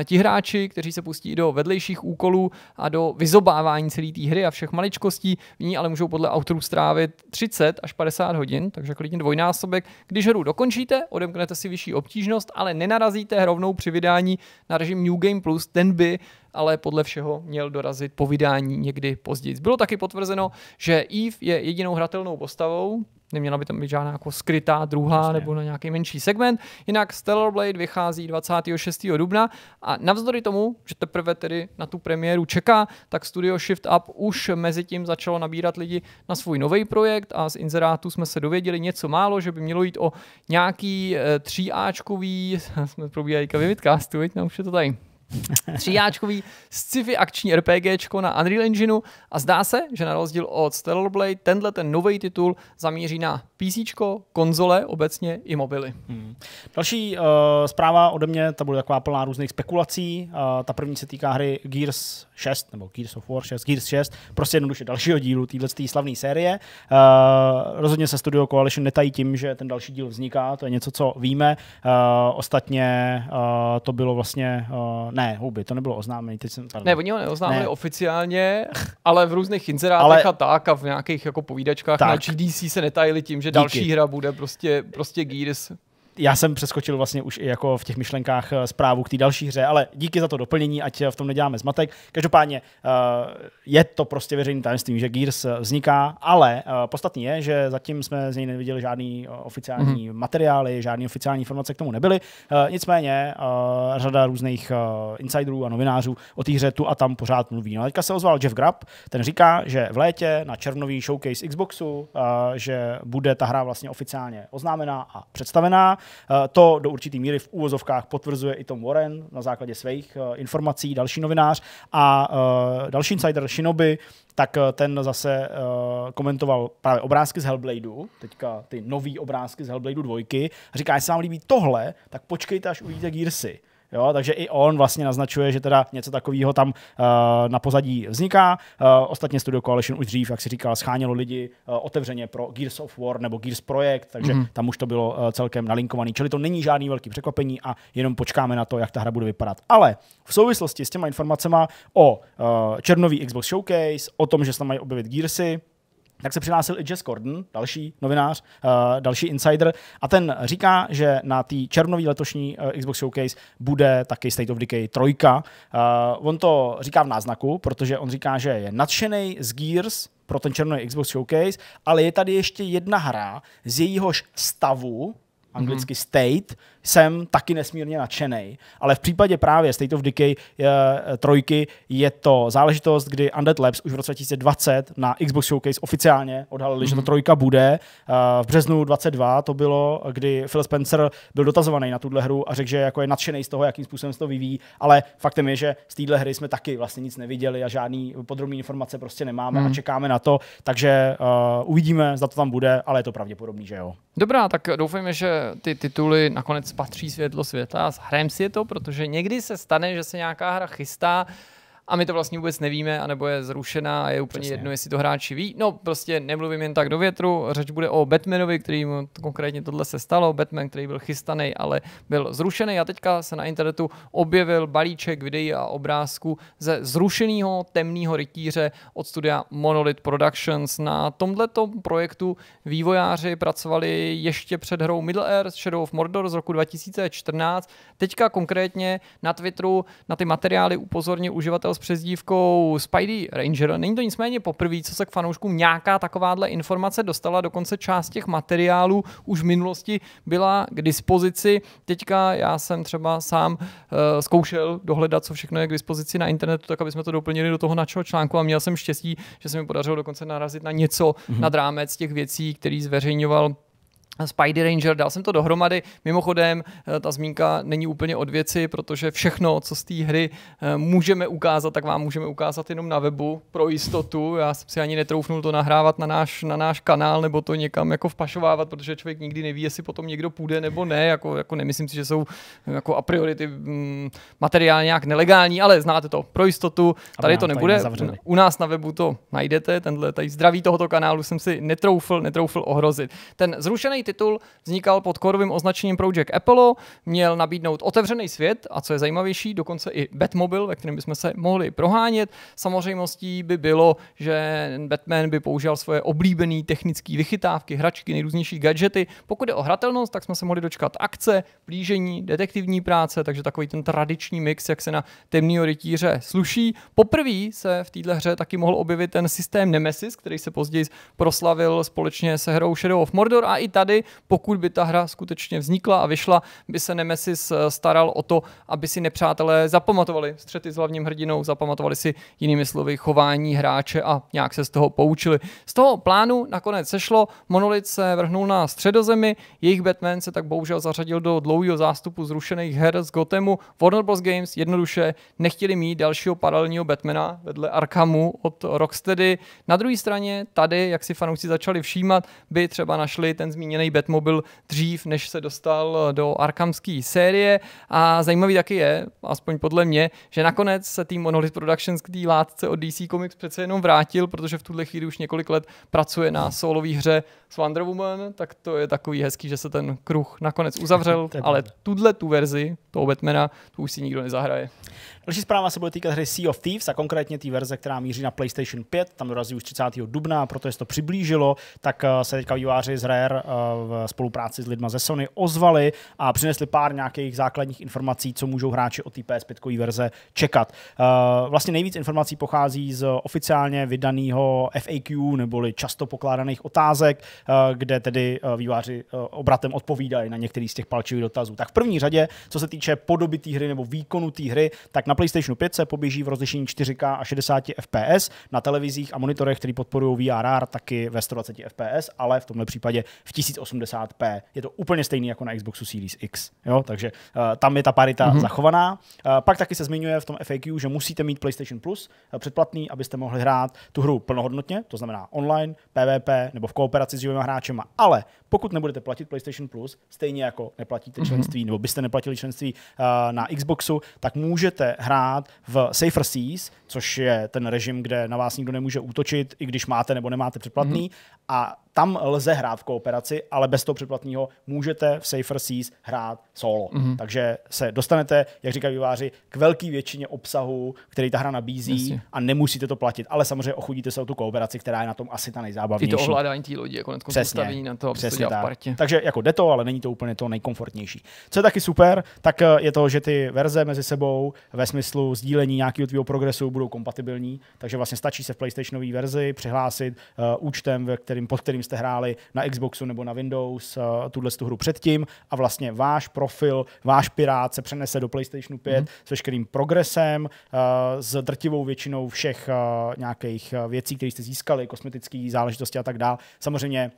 Eh, ti hráči, kteří se pustí do vedlejších úkolů a do vyzobávání celé té hry a všech maličkostí. V ní ale můžou podle autorů strávit 30 až 50 hodin, takže klidně dvojnásobek. Když hru dokončíte, odemknete si vyšší obtížnost, ale nenarazíte rovnou při vydání na režim New Game Plus, ten by ale podle všeho měl dorazit po vydání někdy později. Bylo taky potvrzeno, že Eve je jedinou hratelnou postavou, Neměla by tam být žádná jako skrytá druhá Jasně. nebo na nějaký menší segment. Jinak Stellar Blade vychází 26. dubna a navzdory tomu, že teprve tedy na tu premiéru čeká, tak studio Shift Up už mezi tím začalo nabírat lidi na svůj nový projekt a z inzerátu jsme se dověděli něco málo, že by mělo jít o nějaký Ačkový, eh, jsme probíhali kavimitkástu, veď, už je to tady Tříáčkový sci-fi akční RPGčko na Unreal Engineu a zdá se, že na rozdíl od Stellar Blade tenhle ten nový titul zamíří na PC, konzole obecně i mobily. Hmm. Další uh, zpráva ode mě, ta bude taková plná různých spekulací. Uh, ta první se týká hry Gears 6, nebo Gears of War 6, Gears 6, prostě jednoduše dalšího dílu téhle slavné série. Uh, rozhodně se Studio Coalition netají tím, že ten další díl vzniká, to je něco, co víme. Uh, ostatně uh, to bylo vlastně, uh, ne, houby, to nebylo oznámené. Ne, oni ho neoznámili ne. oficiálně, ale v různých inzerátech ale... a tak a v nějakých jako povídačkách tak. na GDC se netajili tím, že že Díky. další hra bude prostě, prostě Gears já jsem přeskočil vlastně už i jako v těch myšlenkách eh, zprávu k té další hře, ale díky za to doplnění, ať eh, v tom neděláme zmatek. Každopádně eh, je to prostě veřejný tajemství, že Gears vzniká, ale podstatně je, že zatím jsme z něj neviděli žádný oficiální mm-hmm. materiály, žádné oficiální informace k tomu nebyly. Nicméně řada různých insiderů a novinářů o té hře tu a tam pořád mluví. No, teďka se ozval Jeff Grubb, ten říká, že v létě na červnový showcase Xboxu, že bude ta hra vlastně oficiálně oznámená a představená. Eh, to do určité míry v úvozovkách potvrzuje i Tom Warren na základě svých eh, informací, další novinář a eh, další insider Shinobi, tak ten zase komentoval právě obrázky z Hellbladeu, teďka ty nový obrázky z Hellbladeu dvojky, a říká, jestli vám líbí tohle, tak počkejte, až uvidíte Gearsy. Jo, takže i on vlastně naznačuje, že teda něco takového tam uh, na pozadí vzniká. Uh, ostatně Studio Coalition už dřív, jak si říkal, schánělo lidi uh, otevřeně pro Gears of War nebo Gears Projekt, takže mm-hmm. tam už to bylo uh, celkem nalinkovaný. Čili to není žádný velký překvapení a jenom počkáme na to, jak ta hra bude vypadat. Ale v souvislosti s těma informacemi o uh, černový Xbox Showcase, o tom, že se tam mají objevit Gearsy, tak se přihlásil i Jess Gordon, další novinář, uh, další insider, a ten říká, že na té červnový letošní uh, Xbox Showcase bude taky State of Decay 3. Uh, eh, on to říká v náznaku, protože on říká, že je nadšený z Gears pro ten červnový Xbox Showcase, ale je tady ještě jedna hra z jejíhož stavu, anglicky mm-hmm. State, jsem taky nesmírně nadšený. Ale v případě právě State of Decay je, eh, trojky je to záležitost, kdy Undead Labs už v roce 2020 na Xbox Showcase oficiálně odhalili, mm-hmm. že to mm-hmm. trojka bude. Eh, v březnu 22 to bylo, kdy Phil Spencer byl dotazovaný na tuhle hru a řekl, že jako je nadšený z toho, jakým způsobem se to vyvíjí, ale faktem je, že z téhle hry jsme taky vlastně nic neviděli a žádný podrobný informace prostě nemáme mm-hmm. a čekáme na to, takže uh, uvidíme, zda to tam bude, ale je to pravděpodobný, že jo. Dobrá, tak doufejme, že ty tituly nakonec patří světlo světa a hrajeme si je to, protože někdy se stane, že se nějaká hra chystá, a my to vlastně vůbec nevíme, anebo je zrušená a je úplně Přesně. jedno, jestli to hráči ví. No prostě nemluvím jen tak do větru, řeč bude o Batmanovi, který mu konkrétně tohle se stalo, Batman, který byl chystaný, ale byl zrušený a teďka se na internetu objevil balíček videí a obrázků ze zrušeného temného rytíře od studia Monolith Productions. Na tomhle projektu vývojáři pracovali ještě před hrou Middle Earth Shadow of Mordor z roku 2014. Teďka konkrétně na Twitteru na ty materiály upozornil uživatel s přezdívkou Spidey Ranger. Není to nicméně poprvé, co se k fanouškům nějaká takováhle informace dostala. Dokonce část těch materiálů už v minulosti byla k dispozici. Teďka já jsem třeba sám uh, zkoušel dohledat, co všechno je k dispozici na internetu, tak aby jsme to doplnili do toho našeho článku a měl jsem štěstí, že se mi podařilo dokonce narazit na něco mm-hmm. nad rámec těch věcí, který zveřejňoval Spidey Ranger, dal jsem to dohromady. Mimochodem, eh, ta zmínka není úplně od věci, protože všechno, co z té hry eh, můžeme ukázat, tak vám můžeme ukázat jenom na webu pro jistotu. Já jsem si ani netroufnul to nahrávat na náš, na náš kanál nebo to někam jako vpašovávat, protože člověk nikdy neví, jestli potom někdo půjde nebo ne. Jako, jako nemyslím si, že jsou eh, jako a priori ty mm, materiály nějak nelegální, ale znáte to pro jistotu. Tady to nebude. U nás na webu to najdete. Tenhle tady zdraví tohoto kanálu jsem si netroufl, netroufl ohrozit. Ten zrušený titul vznikal pod kódovým označením Project Apollo, měl nabídnout otevřený svět a co je zajímavější, dokonce i Batmobil, ve kterém bychom se mohli prohánět. Samozřejmostí by bylo, že Batman by používal svoje oblíbené technické vychytávky, hračky, nejrůznější gadgety. Pokud je o hratelnost, tak jsme se mohli dočkat akce, plížení, detektivní práce, takže takový ten tradiční mix, jak se na temného rytíře sluší. Poprvé se v této hře taky mohl objevit ten systém Nemesis, který se později proslavil společně se hrou Shadow of Mordor a i tady hry. Pokud by ta hra skutečně vznikla a vyšla, by se Nemesis eh, staral o to, aby si nepřátelé zapamatovali střety s hlavním hrdinou, zapamatovali si jinými slovy chování hráče a nějak se z toho poučili. Z toho plánu nakonec sešlo, Monolith se vrhnul na středozemi, jejich Batman se tak bohužel zařadil do dlouhého zástupu zrušených her z Gotemu. Warner Bros. Games jednoduše nechtěli mít dalšího paralelního Batmana vedle Arkhamu od Rocksteady. Na druhé straně tady, jak si fanoušci začali všímat, by třeba našli ten zmíněný oblíbený Batmobil dřív, než se dostal do Arkhamské série a zajímavý taky je, aspoň podle mě, že nakonec se tým Monolith Productions k té látce od DC Comics přece jenom vrátil, protože v tuhle chvíli už několik let pracuje na solový hře s Wonder Woman, tak to je takový hezký, že se ten kruh nakonec uzavřel, ale tuhle tu verzi toho Batmana tu už si nikdo nezahraje. Další zpráva se bude týkat hry Sea of Thieves a konkrétně té verze, která míří na PlayStation 5, tam dorazí už 30. dubna, protože to přiblížilo, tak eh, se teďka výváři z Rare eh, v spolupráci s lidma ze Sony ozvali a přinesli pár nějakých základních informací, co můžou hráči od té PS5 verze čekat. Eh, vlastně nejvíc informací pochází z oficiálně vydaného FAQ, neboli často pokládaných otázek, kde tedy výváři obratem odpovídají na některý z těch palčivých dotazů. Tak v první řadě, co se týče podoby té hry nebo výkonu té hry, tak na PlayStationu 5 se poběží v rozlišení 4K a 60 FPS, na televizích a monitorech, které podporují VRR, taky ve 120 FPS, ale v tomhle případě v 1080p. Je to úplně stejný jako na Xboxu Series X. Jo? Takže uh, tam je ta parita mm-hmm. zachovaná. Uh, pak taky se zmiňuje v tom FAQ, že musíte mít PlayStation Plus uh, předplatný, abyste mohli hrát tu hru plnohodnotně, to znamená online, PvP nebo v kooperaci s živými hráčema. Ale pokud nebudete platit PlayStation Plus, stejně jako neplatíte mm-hmm. členství, nebo byste neplatili členství uh, na Xboxu, tak můžete hrát v Safer Seas, což je ten režim, kde na vás nikdo nemůže útočit, i když máte nebo nemáte předplatný, mm-hmm a tam lze hrát v kooperaci, ale bez toho předplatného můžete v Safer Seas hrát solo. Mm-hmm. Takže se dostanete, jak říkají výváři, k velké většině obsahu, který ta hra nabízí Jasně. a nemusíte to platit. Ale samozřejmě ochudíte se o tu kooperaci, která je na tom asi ta nejzábavnější. I to ovládání té lodi, jako přesně, na to, přesně to tak. Partě. Takže jako jde to, ale není to úplně to nejkomfortnější. Co je taky super, tak eh, je to, že ty verze mezi sebou ve smyslu sdílení nějakého tvého progresu budou kompatibilní, takže vlastně stačí se v PlayStationové verzi přihlásit uh, účtem, ve kterým, pod kterým jste hráli na Xboxu nebo na Windows eh, tuhle tu hru předtím a vlastně váš profil, váš pirát se přenese do PlayStationu 5 mm-hmm. s veškerým progresem, eh, s drtivou většinou všech eh, nějakých věcí, které jste získali, kosmetické záležitosti a tak dále. Samozřejmě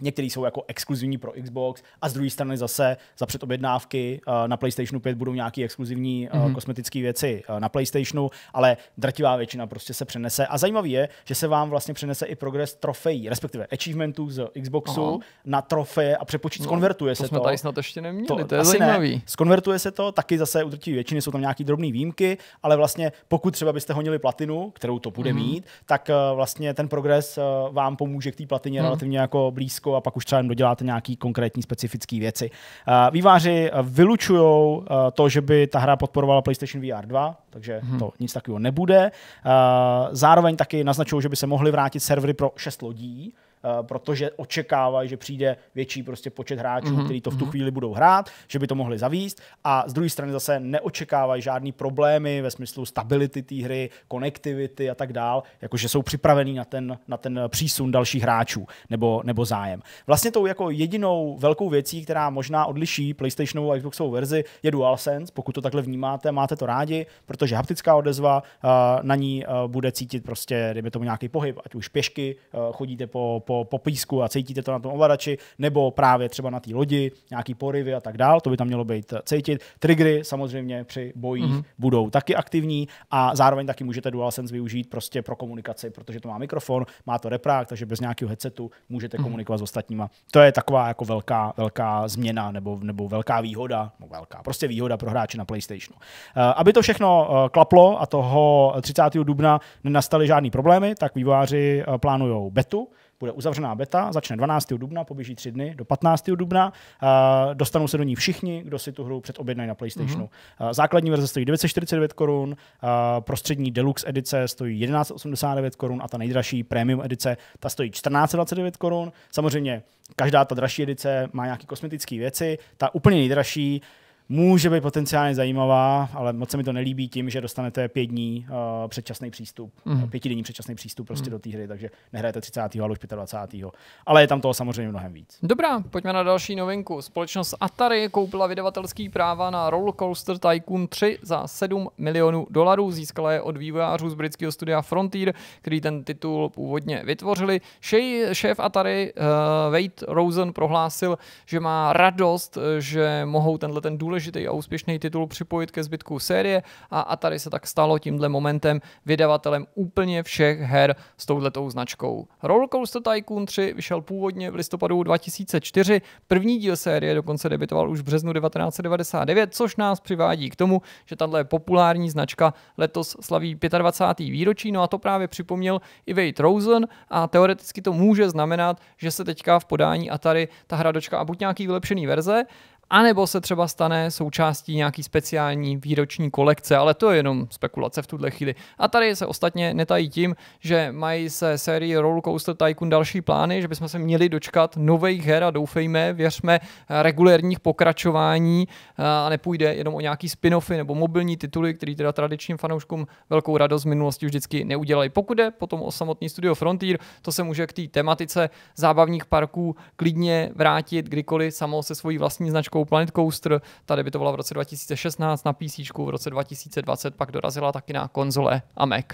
Některé jsou jako exkluzivní pro Xbox a z druhé strany zase za předobjednávky eh, na PlayStationu 5 budou nějaké exkluzivní mm-hmm. kosmetické věci eh, na PlayStationu, ale drtivá většina prostě se přenese. A zajímavé je, že se vám vlastně přenese i progres trofejí, respektive achievementů z Xboxu Aha. na trofeje a přepočít, no, skonvertuje to se jsme to. jsme tady snad ještě neměli, to, to je zajímavý. Ne. Skonvertuje se to, taky zase u drtivé většiny jsou tam nějaké drobné výjimky, ale vlastně pokud třeba byste honili platinu, kterou to bude mm-hmm. mít, tak vlastně ten progres vám pomůže k té platině mm-hmm. relativně jako blízko východisko a pak už třeba jim doděláte nějaký konkrétní specifické věci. Eh, výváři eh, vylučují eh, to, že by ta hra podporovala PlayStation VR 2, takže hmm. to nic takového nebude. Zároveň taky naznačují, že by se mohly vrátit servery pro 6 lodí, Eh, protože očekávají, že přijde větší prostě počet hráčů, mm-hmm. kteří to v tu mhm. chvíli budou hrát, že by to mohli zavíst. A z druhé strany zase neočekávají žádný problémy ve smyslu stability té hry, konektivity a tak dál, jakože jsou připravení na ten, na ten přísun dalších hráčů nebo, nebo zájem. Vlastně tou jako jedinou velkou věcí, která možná odliší PlayStationovou a Xboxovou verzi, je DualSense. Pokud to takhle vnímáte, máte to rádi, protože haptická odezva eh, na ní eh, bude cítit prostě, dejme tomu nějaký pohyb, ať už pěšky chodíte po po, po písku a cítíte to na tom ovladači, nebo právě třeba na té lodi, nějaký poryvy a tak dál, to by tam mělo být eh, cítit. Triggery samozřejmě při bojích mm-hmm. budou taky aktivní a zároveň taky můžete DualSense využít prostě pro komunikaci, protože to má mikrofon, má to reprák, takže bez nějakého headsetu můžete mm-hmm. komunikovat s ostatníma. To je taková jako velká, velká změna nebo, nebo velká výhoda, no velká, prostě výhoda pro hráče na PlayStationu. Eh, aby to všechno eh, klaplo a toho 30. dubna nenastaly žádný problémy, tak vývojáři plánují betu, bude uzavřená beta, začne 12. dubna, poběží 3 dny do 15. dubna. Uh, dostanou se do ní všichni, kdo si tu hru předobjednají na PlayStationu. Mm-hmm. Uh, základní verze stojí 949 korun, uh, prostřední deluxe edice stojí 1189 korun a ta nejdražší premium edice ta stojí 1429 korun. Samozřejmě každá ta dražší edice má nějaké kosmetické věci, ta úplně nejdražší může být potenciálně zajímavá, ale moc se mi to nelíbí tím, že dostanete pět dní uh, předčasný přístup, mm. pětidenní předčasný přístup prostě mm. do té hry, takže nehrajete 30. ale už 25. Ale je tam toho samozřejmě mnohem víc. Dobrá, pojďme na další novinku. Společnost Atari koupila vydavatelský práva na Rollercoaster Tycoon 3 za 7 milionů dolarů. Získala je od vývojářů z britského studia Frontier, který ten titul původně vytvořili. Šej, šéf Atari uh, Wade Rosen prohlásil, že má radost, že mohou tenhle ten důležitý důležitý a úspěšný titul připojit ke zbytku série a Atari se tak stalo tímhle momentem vydavatelem úplně všech her s touhletou značkou. Rollercoaster Tycoon 3 vyšel původně v listopadu 2004, první díl série dokonce debitoval už v březnu 1999, což nás přivádí k tomu, že tahle populární značka letos slaví 25. výročí, no a to právě připomněl i Wade Rosen a teoreticky to může znamenat, že se teďka v podání Atari ta hra dočká a buď nějaký vylepšený verze, anebo se třeba stane součástí nějaký speciální výroční kolekce, ale to je jenom spekulace v tuhle chvíli. A tady se ostatně netají tím, že mají se sérii Rollercoaster Tycoon další plány, že bychom se měli dočkat nových her a doufejme, věřme, regulérních pokračování eh, a nepůjde jenom o nějaký spin-offy nebo mobilní tituly, který teda tradičním fanouškům velkou radost v minulosti vždycky neudělají. Pokud jde potom o samotný studio Frontier, to se může k té tematice zábavních parků klidně vrátit kdykoliv samo se svojí vlastní značkou značkou Planet Coaster. Tady by to byla v roce 2016 na PC, v roce 2020 pak dorazila taky na konzole a Mac.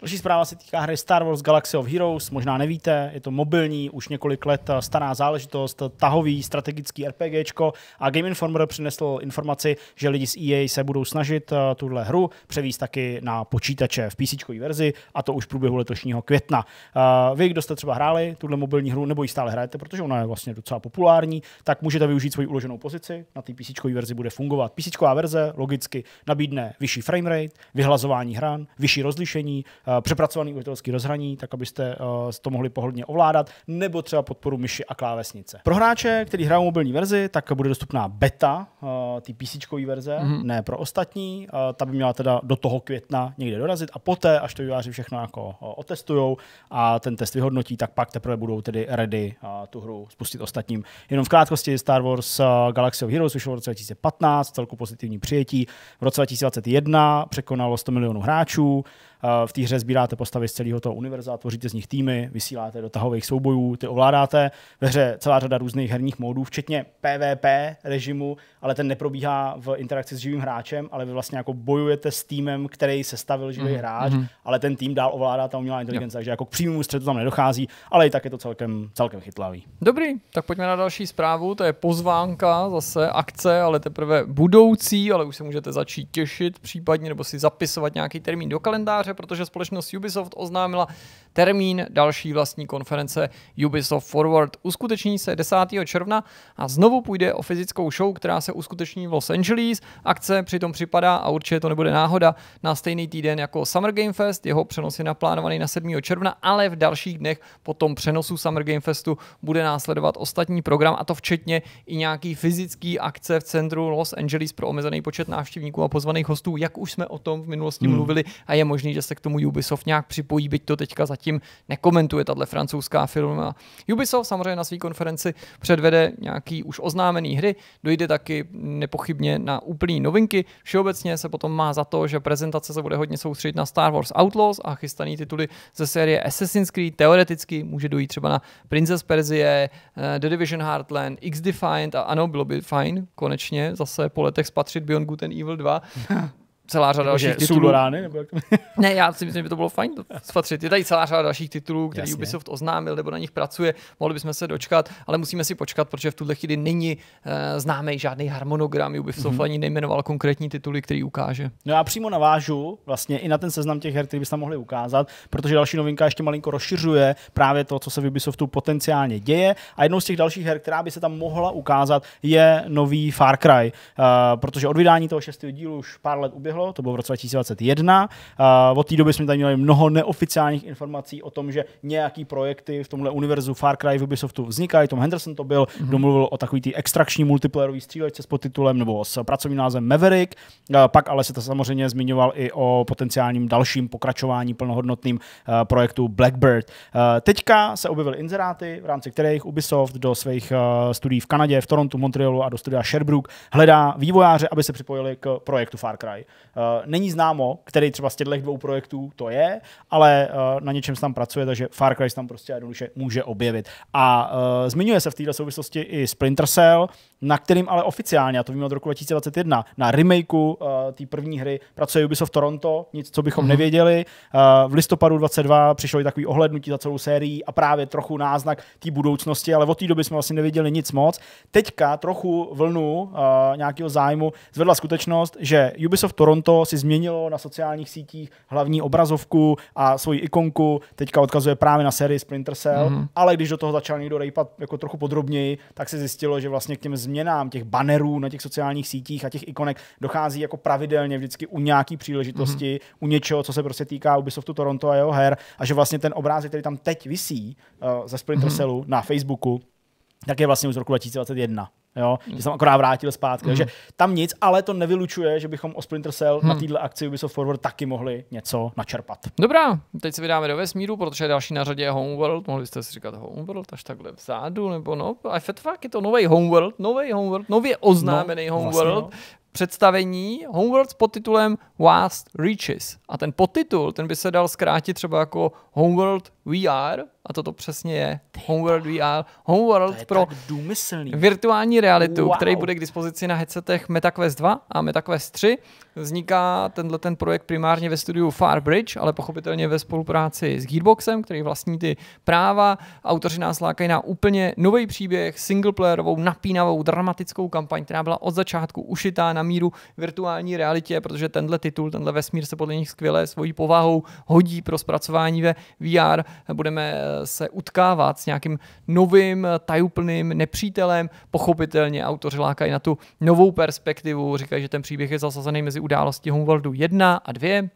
Další zpráva se týká hry Star Wars Galaxy of Heroes, možná nevíte, je to mobilní, už několik let stará záležitost, tahový strategický RPGčko a Game Informer přinesl informaci, že lidi z EA se budou snažit eh, tuhle hru převíst taky na počítače v PC verzi a to už v průběhu letošního května. Eh, vy, kdo jste třeba hráli tuhle mobilní hru nebo ji stále hrajete, protože ona je vlastně docela populární, tak můžete využít svoji uloženou pozici věci na té PC verzi bude fungovat. PC verze logicky nabídne vyšší frame rate vyhlazování hran, vyšší rozlišení, eh, přepracovaný uživatelský rozhraní, tak abyste eh, to mohli pohodlně ovládat, nebo třeba podporu myši a klávesnice. Pro hráče, který hrají mobilní verzi, tak bude dostupná beta eh, té PC verze, mm-hmm. ne pro ostatní. Ta by měla teda do toho května někde dorazit a poté, až to výváři všechno jako otestujou a ten test vyhodnotí, tak pak teprve budou tedy ready tu hru spustit ostatním. Jenom v krátkosti Star Wars Galaxy Galaxy of Heroes vyšlo v roce 2015, celku pozitivní přijetí. V roce 2021 překonalo 100 milionů hráčů, Eh, v té hře sbíráte postavy z celého toho univerza, tvoříte z nich týmy, vysíláte do tahových soubojů, ty ovládáte. Ve hře celá řada různých herních módů, včetně PvP režimu, ale ten neprobíhá v interakci s živým hráčem, ale vy vlastně jako bojujete s týmem, který se stavil živý mm-hmm. hráč, mm ale ten tým dál ovládá ta umělá inteligence, jo. takže jako k přímému střetu tam nedochází, ale i tak je to celkem, celkem chytlavý. Dobrý, tak pojďme na další zprávu, to je pozvánka, zase akce, ale teprve budoucí, ale už se můžete začít těšit, případně nebo si zapisovat nějaký termín do kalendáře kalendáře, protože společnost Ubisoft oznámila termín další vlastní konference Ubisoft Forward. Uskuteční se 10. června a znovu půjde o fyzickou show, která se uskuteční v Los Angeles. Akce přitom připadá a určitě to nebude náhoda na stejný týden jako Summer Game Fest. Jeho přenos je naplánovaný na 7. června, ale v dalších dnech po tom přenosu Summer Game Festu bude následovat ostatní program a to včetně i nějaký fyzický akce v centru Los Angeles pro omezený počet návštěvníků a pozvaných hostů, jak už jsme o tom v minulosti hmm. mluvili a je možný, že se k tomu Ubisoft nějak připojí, byť to teďka zatím nekomentuje tahle francouzská firma. Ubisoft samozřejmě na své konferenci předvede nějaký už oznámený hry, dojde taky nepochybně na úplný novinky. Všeobecně se potom má za to, že prezentace se bude hodně soustředit na Star Wars Outlaws a chystaný tituly ze série Assassin's Creed. Teoreticky může dojít třeba na Princess Perzie, eh, The Division Heartland, X Defined a ano, bylo by fajn konečně zase po letech spatřit Beyond Good and Evil 2. celá řada jako dalších titulů. Rány, nebo jak... ne, já si myslím, že by to bylo fajn to spatřit. Je tady celá řada dalších titulů, který Jasně. Ubisoft oznámil nebo na nich pracuje. Mohli bychom se dočkat, ale musíme si počkat, protože v tuhle chvíli není uh, známý žádný harmonogram. Ubisoft mm-hmm. ani nejmenoval konkrétní tituly, který ukáže. No já přímo navážu vlastně i na ten seznam těch her, který byste mohli ukázat, protože další novinka ještě malinko rozšiřuje právě to, co se v Ubisoftu potenciálně děje. A jednou z těch dalších her, která by se tam mohla ukázat, je nový Far Cry, uh, protože od vydání toho šestého dílu už pár let uběhlo proběhlo, to bylo v roce 2021. Uh, od té doby jsme tady měli mnoho neoficiálních informací o tom, že nějaký projekty v tomhle univerzu Far Cry v Ubisoftu vznikají. Tom Henderson to byl, mm-hmm. domluvil mluvil o takový ty extrakční multiplayerový střílečce s podtitulem nebo s pracovním názvem Maverick. Uh, pak ale se to samozřejmě zmiňoval i o potenciálním dalším pokračování plnohodnotným uh, projektu Blackbird. Uh, teďka se objevily inzeráty, v rámci kterých Ubisoft do svých uh, studií v Kanadě, v Torontu, Montrealu a do studia Sherbrooke hledá vývojáře, aby se připojili k projektu Far Cry. Eh, není známo, který třeba z těchto dvou projektů to je, ale eh, na něčem se tam pracuje, takže Far Cry se tam prostě jednoduše může objevit. A eh, zmiňuje se v této souvislosti i Splinter Cell, na kterým ale oficiálně, a to víme od roku 2021, na remakeu uh, té první hry pracuje Ubisoft Toronto, nic, co bychom mm-hmm. nevěděli. Uh, v listopadu 22 přišlo i takový ohlednutí za celou sérii a právě trochu náznak té budoucnosti, ale od té doby jsme vlastně nevěděli nic moc. Teďka trochu vlnu uh, nějakého zájmu zvedla skutečnost, že Ubisoft Toronto si změnilo na sociálních sítích hlavní obrazovku a svoji ikonku, teďka odkazuje právě na sérii Splinter Cell, mm-hmm. ale když do toho začal někdo rejpat jako trochu podrobněji, tak se zjistilo, že vlastně k těm změnám těch banerů na těch sociálních sítích a těch ikonek dochází jako pravidelně vždycky u nějaký příležitosti, mm-hmm. u něčeho, co se prostě týká Ubisoftu Toronto a jeho her a že vlastně ten obrázek, který tam teď visí uh, ze Splinter mm-hmm. na Facebooku, tak je vlastně už z roku 2021 jo, že jsem akorát vrátil zpátky. Mm. Takže tam nic, ale to nevylučuje, že bychom o Splinter Cell mm. na hmm. této akci Ubisoft Forward taky mohli něco načerpat. Dobrá, teď se vydáme do vesmíru, protože další na řadě je Homeworld. Mohli jste si říkat Homeworld až takhle vzadu, nebo no. A fakt je to nový Homeworld, nový Homeworld, nově no, oznámený no, Homeworld. Vlastně, no představení Homeworld s podtitulem Vast Reaches. A ten podtitul, ten by se dal zkrátit třeba jako Homeworld VR, a toto přesně je Ty Homeworld VR, Homeworld pro virtuální realitu, wow. který bude k dispozici na headsetech MetaQuest 2 a MetaQuest 3. Vzniká tenhle ten projekt primárně ve studiu Farbridge, ale pochopitelně ve spolupráci s Gearboxem, který vlastní ty práva. Autoři nás lákají na úplně nový příběh, singleplayerovou, napínavou, dramatickou kampaň, která byla od začátku ušitá na míru virtuální realitě, protože tenhle titul, tenhle vesmír se podle nich skvěle svojí povahou hodí pro zpracování ve VR budeme eh, se utkávat s nějakým novým, eh, tajuplným nepřítelem. Pochopitelně autoři lákají na tu novou perspektivu, říkají, že ten příběh je zasazený mezi události Homeworldu 1 a 2,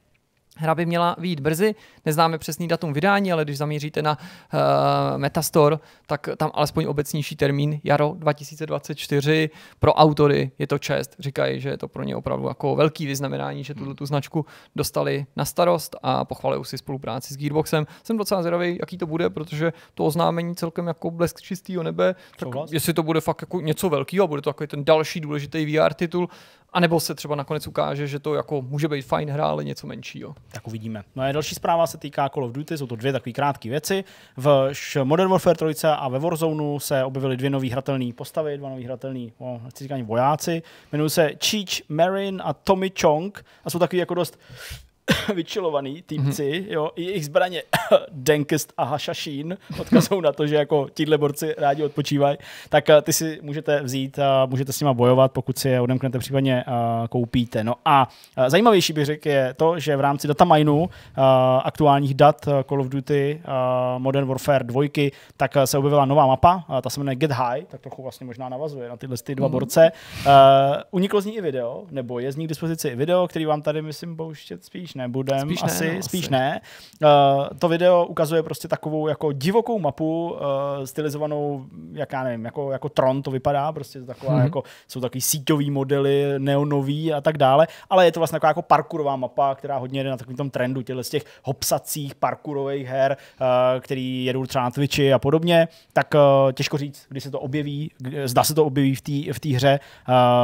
Hra by měla výjít brzy, neznáme přesný datum vydání, ale když zamíříte na uh, eh, Metastore, tak tam alespoň obecnější termín jaro 2024 pro autory je to čest. Říkají, že je to pro ně opravdu jako velký vyznamenání, že tuto tu značku dostali na starost a pochvalují si spolupráci s Gearboxem. Jsem docela zvědavý, jaký to bude, protože to oznámení celkem jako blesk čistého nebe, tak jestli to bude fakt jako něco velkého, bude to takový ten další důležitý VR titul, a nebo se třeba nakonec ukáže, že to jako může být fajn hra, ale něco menšího. Tak uvidíme. No a další zpráva se týká Call of Duty, jsou to dvě takové krátké věci. V Modern Warfare 3 a ve Warzone se objevily dvě nové hratelné postavy, dva nové hratelné, no, nechci říkat vojáci. Jmenují se Cheech Marin a Tommy Chong a jsou takový jako dost vyčilovaný týmci, mm-hmm. jo, i jejich zbraně Denkest a Hašašín, odkazují na to, že jako tíhle borci rádi odpočívají, tak eh, ty si můžete vzít a můžete s nima bojovat, pokud si je odemknete, případně eh, koupíte. No a eh, zajímavější bych řekl je to, že v rámci dataminu aktuálních dat Call of Duty Modern Warfare 2, tak se objevila nová mapa, ta se jmenuje Get High, tak trochu vlastně možná navazuje na tyhle ty dva mm-hmm. borce. Uniklo z ní i video, nebo je z ní k dispozici i video, který vám tady, myslím, pouštět spíš nebudem. Spíš asi, ne, no, spíš asi. ne. Uh, to video ukazuje prostě takovou jako divokou mapu, uh, stylizovanou, jak já nevím, jako, jako Tron to vypadá, prostě taková hmm. jako, jsou takový síťový modely, neonový a tak dále, ale je to vlastně taková jako parkurová mapa, která hodně jde na takovým tom trendu těle z těch hopsacích parkurových her, uh, který jedou třeba na Twitchi a podobně, tak uh, těžko říct, kdy se to objeví, zda se to objeví v té v hře.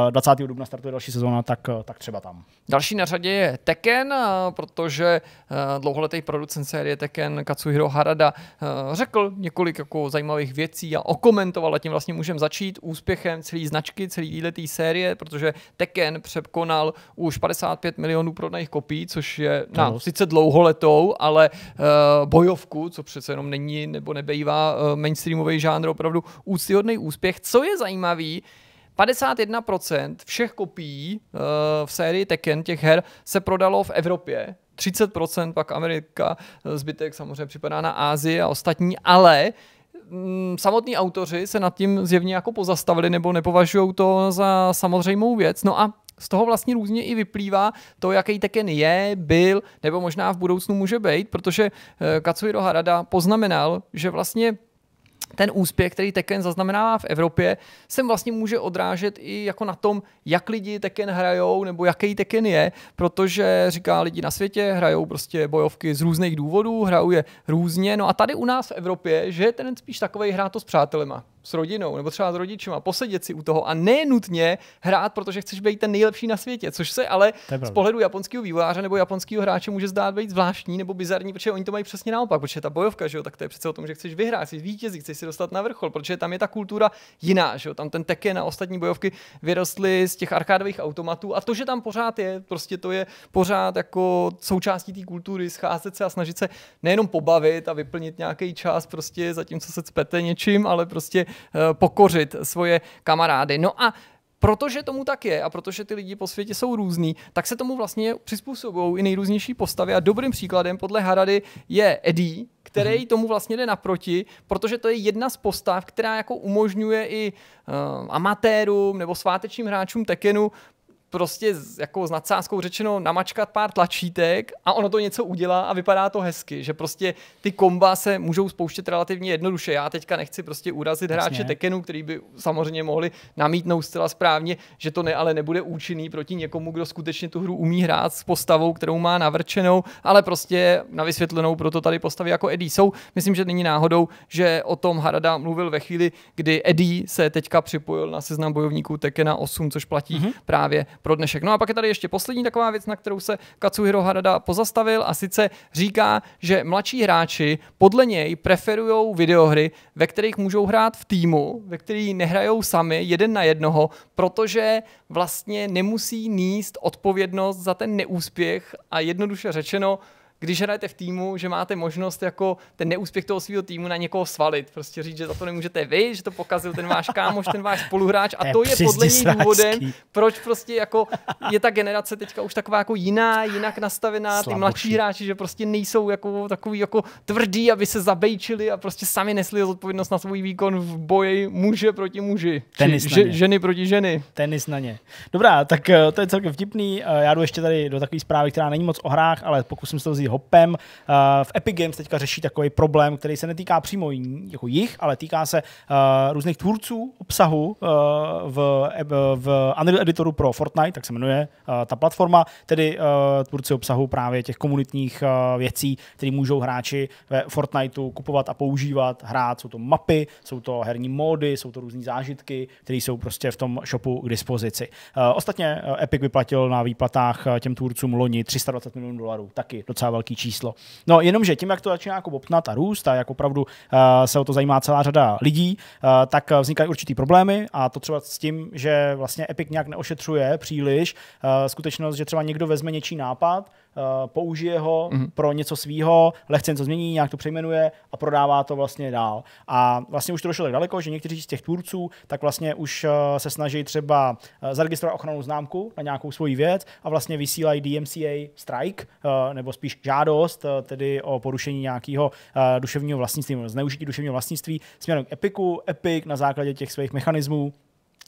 Uh, 20. dubna startuje další sezóna, tak, tak třeba tam. Další na řadě je Tekken, protože eh, dlouholetý producent série Tekken Katsuhiro Harada eh, řekl několik jako zajímavých věcí a okomentoval, a tím vlastně můžeme začít úspěchem celé značky, celý výletý série, protože Tekken překonal už 55 milionů prodaných kopií, což je na no. sice dlouholetou, ale eh, bojovku, co přece jenom není nebo nebejvá mainstreamový žánr, opravdu úctyhodný úspěch. Co je zajímavý, 51% všech kopií eh, v sérii Tekken těch her se prodalo v Evropě, 30% pak Amerika, eh, zbytek samozřejmě připadá na Ázii a ostatní, ale mm, samotní autoři se nad tím zjevně jako pozastavili nebo nepovažují to za samozřejmou věc. No a z toho vlastně různě i vyplývá to, jaký Tekken je, byl nebo možná v budoucnu může být, protože eh, Katsuhiro Harada poznamenal, že vlastně ten úspěch, který Tekken zaznamenává v Evropě, se vlastně může odrážet i jako na tom, jak lidi Tekken hrajou nebo jaký Tekken je, protože říká lidi na světě, hrajou prostě bojovky z různých důvodů, hrajou je různě, no a tady u nás v Evropě, že je ten spíš takový hrát to s přátelema s rodinou nebo třeba s rodičem a posedět si u toho a ne nutně hrát, protože chceš být ten nejlepší na světě, což se ale z pohledu japonského vývojáře nebo japonského hráče může zdát být zvláštní nebo bizarní, protože oni to mají přesně naopak, protože ta bojovka, že jo, tak to je přece o tom, že chceš vyhrát, chceš vítězit, chceš si dostat na vrchol, protože tam je ta kultura jiná, že jo, tam ten Tekken a ostatní bojovky vyrostly z těch arkádových automatů a to, že tam pořád je, prostě to je pořád jako součástí té kultury, scházet se a snažit se nejenom pobavit a vyplnit nějaký čas prostě zatímco se cpete něčím, ale prostě Eh, pokořit svoje kamarády. No a protože tomu tak je a protože ty lidi po světě jsou různý, tak se tomu vlastně přizpůsobují i nejrůznější postavy a dobrým příkladem podle Harady je Eddie, který mhm. tomu vlastně jde naproti, protože to je jedna z postav, která jako umožňuje i uh, amatérům nebo svátečním hráčům Tekenu prostě jako s nadsázkou řečeno namačkat pár tlačítek a ono to něco udělá a vypadá to hezky, že prostě ty komba se můžou spouštět relativně jednoduše. Já teďka nechci prostě urazit Jasně. hráče Tekenu, který by samozřejmě mohli namítnout zcela správně, že to ne, ale nebude účinný proti někomu, kdo skutečně tu hru umí hrát s postavou, kterou má navrčenou, ale prostě na vysvětlenou proto tady postavy jako Eddie jsou. Myslím, že není náhodou, že o tom Harada mluvil ve chvíli, kdy Eddie se teďka připojil na seznam bojovníků Tekena 8, což platí mm-hmm. právě pro dnešek. No a pak je tady ještě poslední taková věc, na kterou se Katsuhiro Harada pozastavil a sice říká, že mladší hráči podle něj preferují videohry, ve kterých můžou hrát v týmu, ve kterých nehrajou sami jeden na jednoho, protože vlastně nemusí níst odpovědnost za ten neúspěch a jednoduše řečeno když hrajete v týmu, že máte možnost jako ten neúspěch toho svého týmu na někoho svalit. Prostě říct, že za to nemůžete vy, že to pokazil ten váš kámoš, ten váš spoluhráč a to je podle něj důvodem, proč prostě jako je ta generace teďka už taková jako jiná, jinak nastavená, ty mladší hráči, že prostě nejsou jako takový jako tvrdý, aby se zabejčili a prostě sami nesli zodpovědnost na svůj výkon v boji muže proti muži. Tenis či, na ně. Ženy proti ženy. Tenis na ně. Dobrá, tak eh, to je celkem vtipný. Eh, já jdu ještě tady do takové zprávy, která není moc o hrách, ale pokusím se to vzít hopem. Eh, v Epic Games teďka řeší takový problém, který se netýká přímo jako jich, ale týká se eh, různých tvůrců obsahu eh, v, v Unreal Editoru pro Fortnite, tak se jmenuje ta platforma, tedy tvůrci obsahu právě těch komunitních věcí, které můžou hráči ve Fortniteu kupovat a používat, hrát. Jsou to mapy, jsou to herní módy, jsou to různé zážitky, které jsou prostě v tom shopu k dispozici. Ostatně Epic vyplatil na výplatách těm tvůrcům loni 320 milionů dolarů, taky docela velký číslo. No jenomže tím, jak to začíná jako bobtnat a růst a jak opravdu uh, se o to zajímá celá řada lidí, uh, tak vznikají určitý problémy a to třeba s tím, že vlastně Epic nějak neošetřuje příliš uh, skutečnost, že třeba někdo vezme něčí nápad, Eh, použije ho mm-hmm. pro něco svýho, lehce něco změní, nějak to přejmenuje a prodává to vlastně dál. A vlastně už to došlo tak daleko, že někteří z těch tvůrců tak vlastně už eh, se snaží třeba eh, zaregistrovat ochranou známku na nějakou svoji věc a vlastně vysílají DMCA strike, nebo spíš žádost, tedy o porušení nějakého duševního vlastnictví, nebo zneužití duševního vlastnictví směrem k Epiku. Epic na základě těch svých mechanismů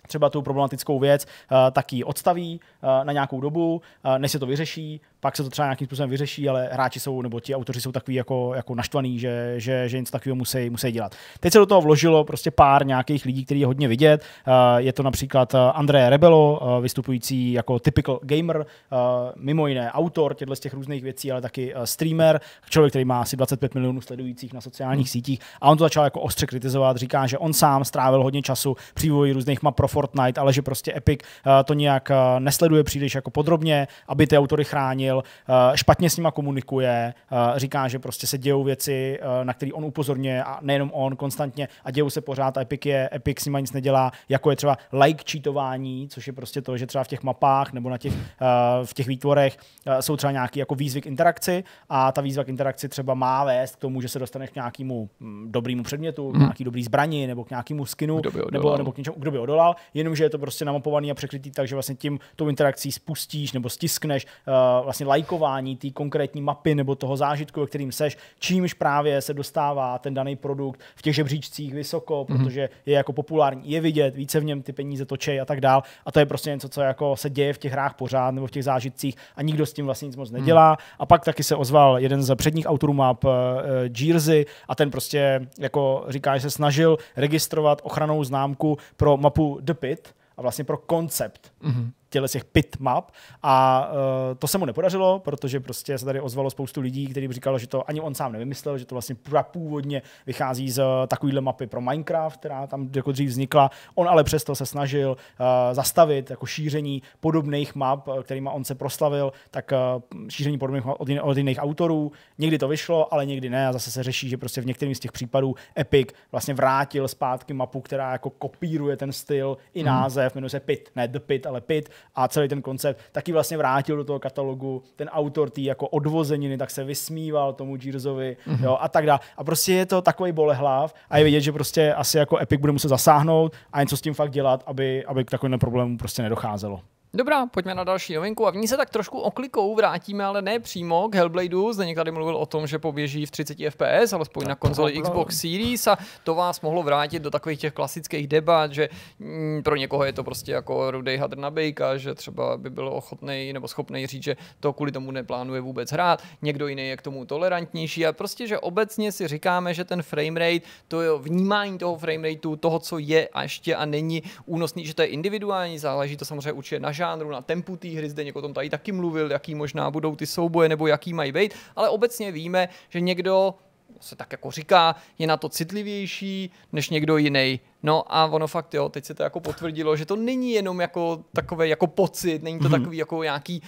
třeba tu problematickou věc, tak ji odstaví na nějakou dobu, než se to vyřeší, pak se to třeba nějakým způsobem vyřeší, ale hráči jsou, nebo ti autoři jsou takový jako, jako naštvaný, že, že, že něco takového musí, musí dělat. Teď se do toho vložilo prostě pár nějakých lidí, který je hodně vidět. Eh, je to například eh, André Rebelo, eh, vystupující jako typical gamer, mimo jiné autor těchto z těch různých věcí, ale taky streamer, člověk, který má asi 25 milionů sledujících na sociálních sítích. A on to začal jako ostře kritizovat, říká, že on sám strávil hodně času při různých map pro Fortnite, ale že prostě Epic to nějak nesleduje příliš jako podrobně, aby ty autory chránil zmínil, eh, špatně s nima komunikuje, eh, říká, že prostě se dějou věci, eh, na které on upozorňuje a nejenom on konstantně a dějou se pořád a Epic, je, Epic s nima nic nedělá, jako je třeba like čítování, což je prostě to, že třeba v těch mapách nebo na těch, v těch výtvorech jsou třeba nějaký jako výzvy k interakci a ta výzva k interakci třeba má vést k tomu, že se dostane k nějakému hm, dobrému předmětu, k hmm. nějaký dobrý zbrani nebo k nějakému skinu nebo, nebo k něčemu, kdo by odolal, jenomže je to prostě namapovaný a překrytý, takže vlastně tím tou interakcí spustíš nebo stiskneš vlastně vlastně lajkování té konkrétní mapy nebo toho zážitku, kterým seš, čímž právě se dostává ten daný produkt v těch žebříčcích vysoko, mm-hmm. protože je jako populární, je vidět, více v něm ty peníze točej a tak dál. A to je prostě něco, co jako se děje v těch hrách pořád nebo v těch zážitcích a nikdo s tím vlastně nic moc mhm. nedělá. Mm-hmm. A pak taky se ozval jeden z předních autorů map uh, Jersey a ten prostě jako říká, že se snažil registrovat ochranou známku pro mapu The Pit, a vlastně pro koncept mm-hmm těle těch pit map a uh, to se mu nepodařilo, protože prostě se tady ozvalo spoustu lidí, kteří říkalo, že to ani on sám nevymyslel, že to vlastně původně vychází z eh, takovýhle mapy pro Minecraft, která tam jako dřív vznikla. On ale přesto se snažil uh, zastavit jako šíření podobných map, kterými on se proslavil, tak uh, šíření podobných map od, jin- od jiných autorů. Někdy to vyšlo, ale někdy ne a zase se řeší, že prostě v některých z těch případů Epic vlastně vrátil zpátky mapu, která jako kopíruje ten styl i mhm. název, hmm. jmenuje se Pit, ne The Pit, ale Pit a celý ten koncept taky vlastně vrátil do toho katalogu. Ten autor tý jako odvozeniny tak se vysmíval tomu Gearsovi mm-hmm. jo, a tak dále. A prostě je to takový bolehlav a je vidět, že prostě asi jako Epic bude muset zasáhnout a něco s tím fakt dělat, aby, aby k takovým problémům prostě nedocházelo. Dobrá, pojďme na další novinku a v ní se tak trošku oklikou vrátíme, ale ne přímo k Hellbladeu. Zde tady mluvil o tom, že poběží v 30 fps, alespoň tak na konzoli Xbox Series a to vás mohlo vrátit do takových těch klasických debat, že mm, pro někoho je to prostě jako rudej hadr na bejka, že třeba by byl ochotný nebo schopný říct, že to kvůli tomu neplánuje vůbec hrát, někdo jiný je k tomu tolerantnější a prostě, že obecně si říkáme, že ten framerate, to je vnímání toho framerateu, toho, co je a ještě a není únosný, že to je individuální, záleží to samozřejmě určitě na žánru, na tempu té hry, zde někdo tom tady taky mluvil, jaký možná budou ty souboje nebo jaký mají být, ale obecně víme, že někdo se tak jako říká, je na to citlivější než někdo jiný No a ono fakt, jo, teď se to jako potvrdilo, že to není jenom jako takový jako pocit, není to mm-hmm. takový jako nějaký, uh,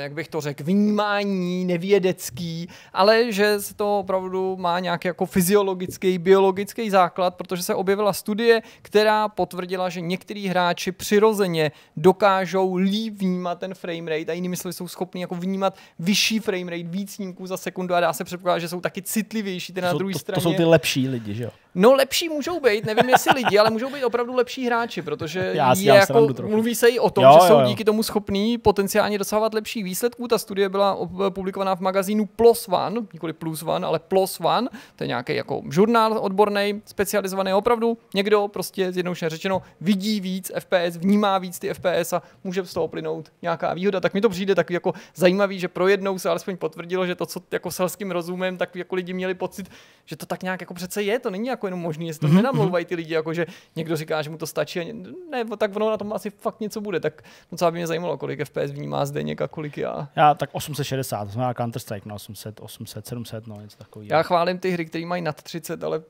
jak bych to řekl, vnímání nevědecký, ale že se to opravdu má nějaký jako fyziologický, biologický základ, protože se objevila studie, která potvrdila, že některý hráči přirozeně dokážou líp vnímat ten frame rate a jinými slovy jsou schopni jako vnímat vyšší frame rate, víc snímků za sekundu a dá se předpokládat, že jsou taky citlivější ty na druhé straně. To jsou ty lepší lidi, že jo? No lepší můžou být, nevím jestli lidi, ale můžou být opravdu lepší hráči, protože já si je jako, mluví se i o tom, jo, že jo, jsou jo. díky tomu schopní potenciálně dosahovat lepších výsledků. Ta studie byla publikovaná v magazínu Plus One, nikoli Plus One, ale Plus One, to je nějaký jako žurnál odborný, specializovaný opravdu. Někdo prostě zjednodušeně řečeno vidí víc FPS, vnímá víc ty FPS a může z toho plynout nějaká výhoda. Tak mi to přijde takový jako zajímavý, že pro jednou se alespoň potvrdilo, že to, co jako selským rozumem, tak jako lidi měli pocit, že to tak nějak jako přece je, to není jako jenom možné, jestli to mhm, mhm. nenamlouvají ty lidi jako jako že někdo říká, že mu to stačí, a ne, tak ono na tom asi fakt něco bude, tak docela by mě zajímalo, kolik FPS vnímá zde a kolik já. Já tak 860, to znamená Counter-Strike na no, 800, 800, 700, no něco takového. Já chválím ty hry, které mají nad 30, ale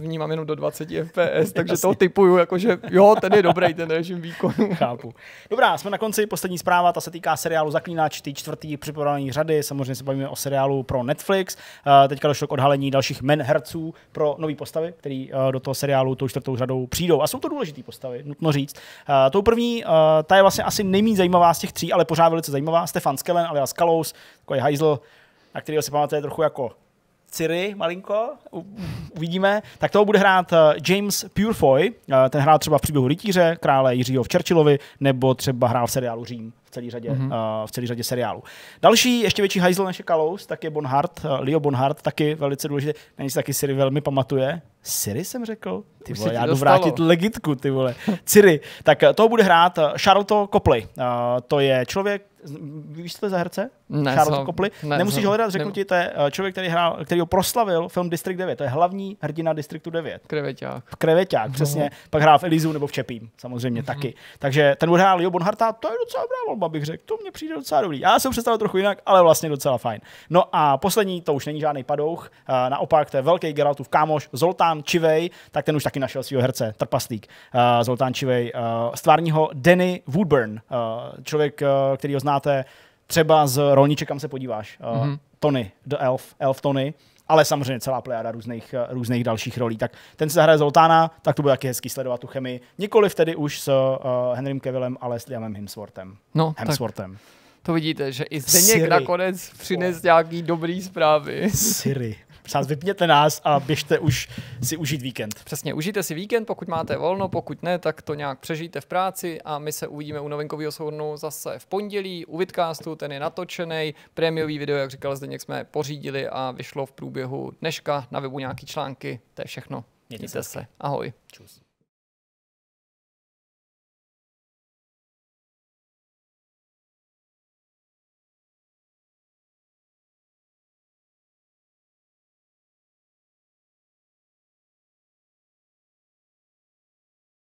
vnímám jenom do 20 fps, takže to typuju, jakože jo, ten je dobrý ten režim výkonu. Chápu. Dobrá, jsme na konci, poslední zpráva, ta se týká seriálu Zaklínač, ty čtvrtý připravený řady, samozřejmě se bavíme o seriálu pro Netflix, eh, teďka došlo k odhalení dalších men herců pro nové postavy, který eh, do toho seriálu tou čtvrtou řadou přijdou. A jsou to důležité postavy, nutno říct. Eh, tou první, ta je vlastně asi nejméně zajímavá z těch tří, ale pořád velice zajímavá, Stefan Skellen, alias Kalous, takový hajzl, na kterého si pamatuje trochu jako Ciri malinko, uvidíme, tak toho bude hrát eh, James Purefoy, eh, ten hrál třeba v příběhu Rytíře, krále Jiřího v Churchillovi, nebo třeba hrál v seriálu Řím v celé řadě, mm-hmm. v celé řadě seriálů. Další, ještě větší hajzl než je Kalous, tak je Bonhart, Leo Bonhart, taky velice důležitý, na něj se taky Siri velmi pamatuje. Siri jsem řekl? Ty vole, já jdu vrátit legitku, ty vole. Ciri. Tak toho bude hrát Charlotte Copley. To je člověk, víš, co je za herce? Ne, Charlotte so, Copley. Ne, Nemusíš so, hledat, řeknu ti, to je eh, člověk, který, hrál, který ho proslavil film District 9. To je hlavní hrdina Districtu 9. Kreveťák. Kreveťák, no. Mhm. přesně. Pak hrál v Elizu nebo v Čepím, samozřejmě mm-hmm. taky. Takže ten bude hrál Leo Bonharta, to je docela dobrá volba, bych řekl. To mě přijde docela dobrý. Já jsem představil trochu jinak, ale vlastně docela fajn. No a poslední, to už není žádný padouch. Eh, naopak, to je velký Geraltův kámoš Zoltán Čivej, tak ten už taky našel svého herce, trpaslík. Eh, Zoltán Čivej, stvárního Denny Woodburn, člověk, který ho zná znáte třeba z rolníče, kam se podíváš. mm-hmm. Tony, The Elf, Elf Tony, ale samozřejmě celá plejada různých, eh, různých dalších rolí. Tak ten se zahraje Zoltána, tak to bude taky hezký sledovat tu chemii. Nikoliv tedy už s uh, Henrym Kevillem, ale s Liamem Hemsworthem. No, Hemsworthem. Tak to vidíte, že i Zdeněk Siri. nakonec přines nějaký dobrý zprávy. Siri. Přát vypněte nás a běžte už si užít víkend. Přesně, užijte si víkend, pokud máte volno, pokud ne, tak to nějak přežijte v práci a my se uvidíme u novinkového souhrnu zase v pondělí u Vidcastu, ten je natočený, prémiový video, jak říkal Zdeněk, jsme pořídili a vyšlo v průběhu dneška na webu nějaký články, to je všechno. Mějte, se. se. Ahoj. Čus.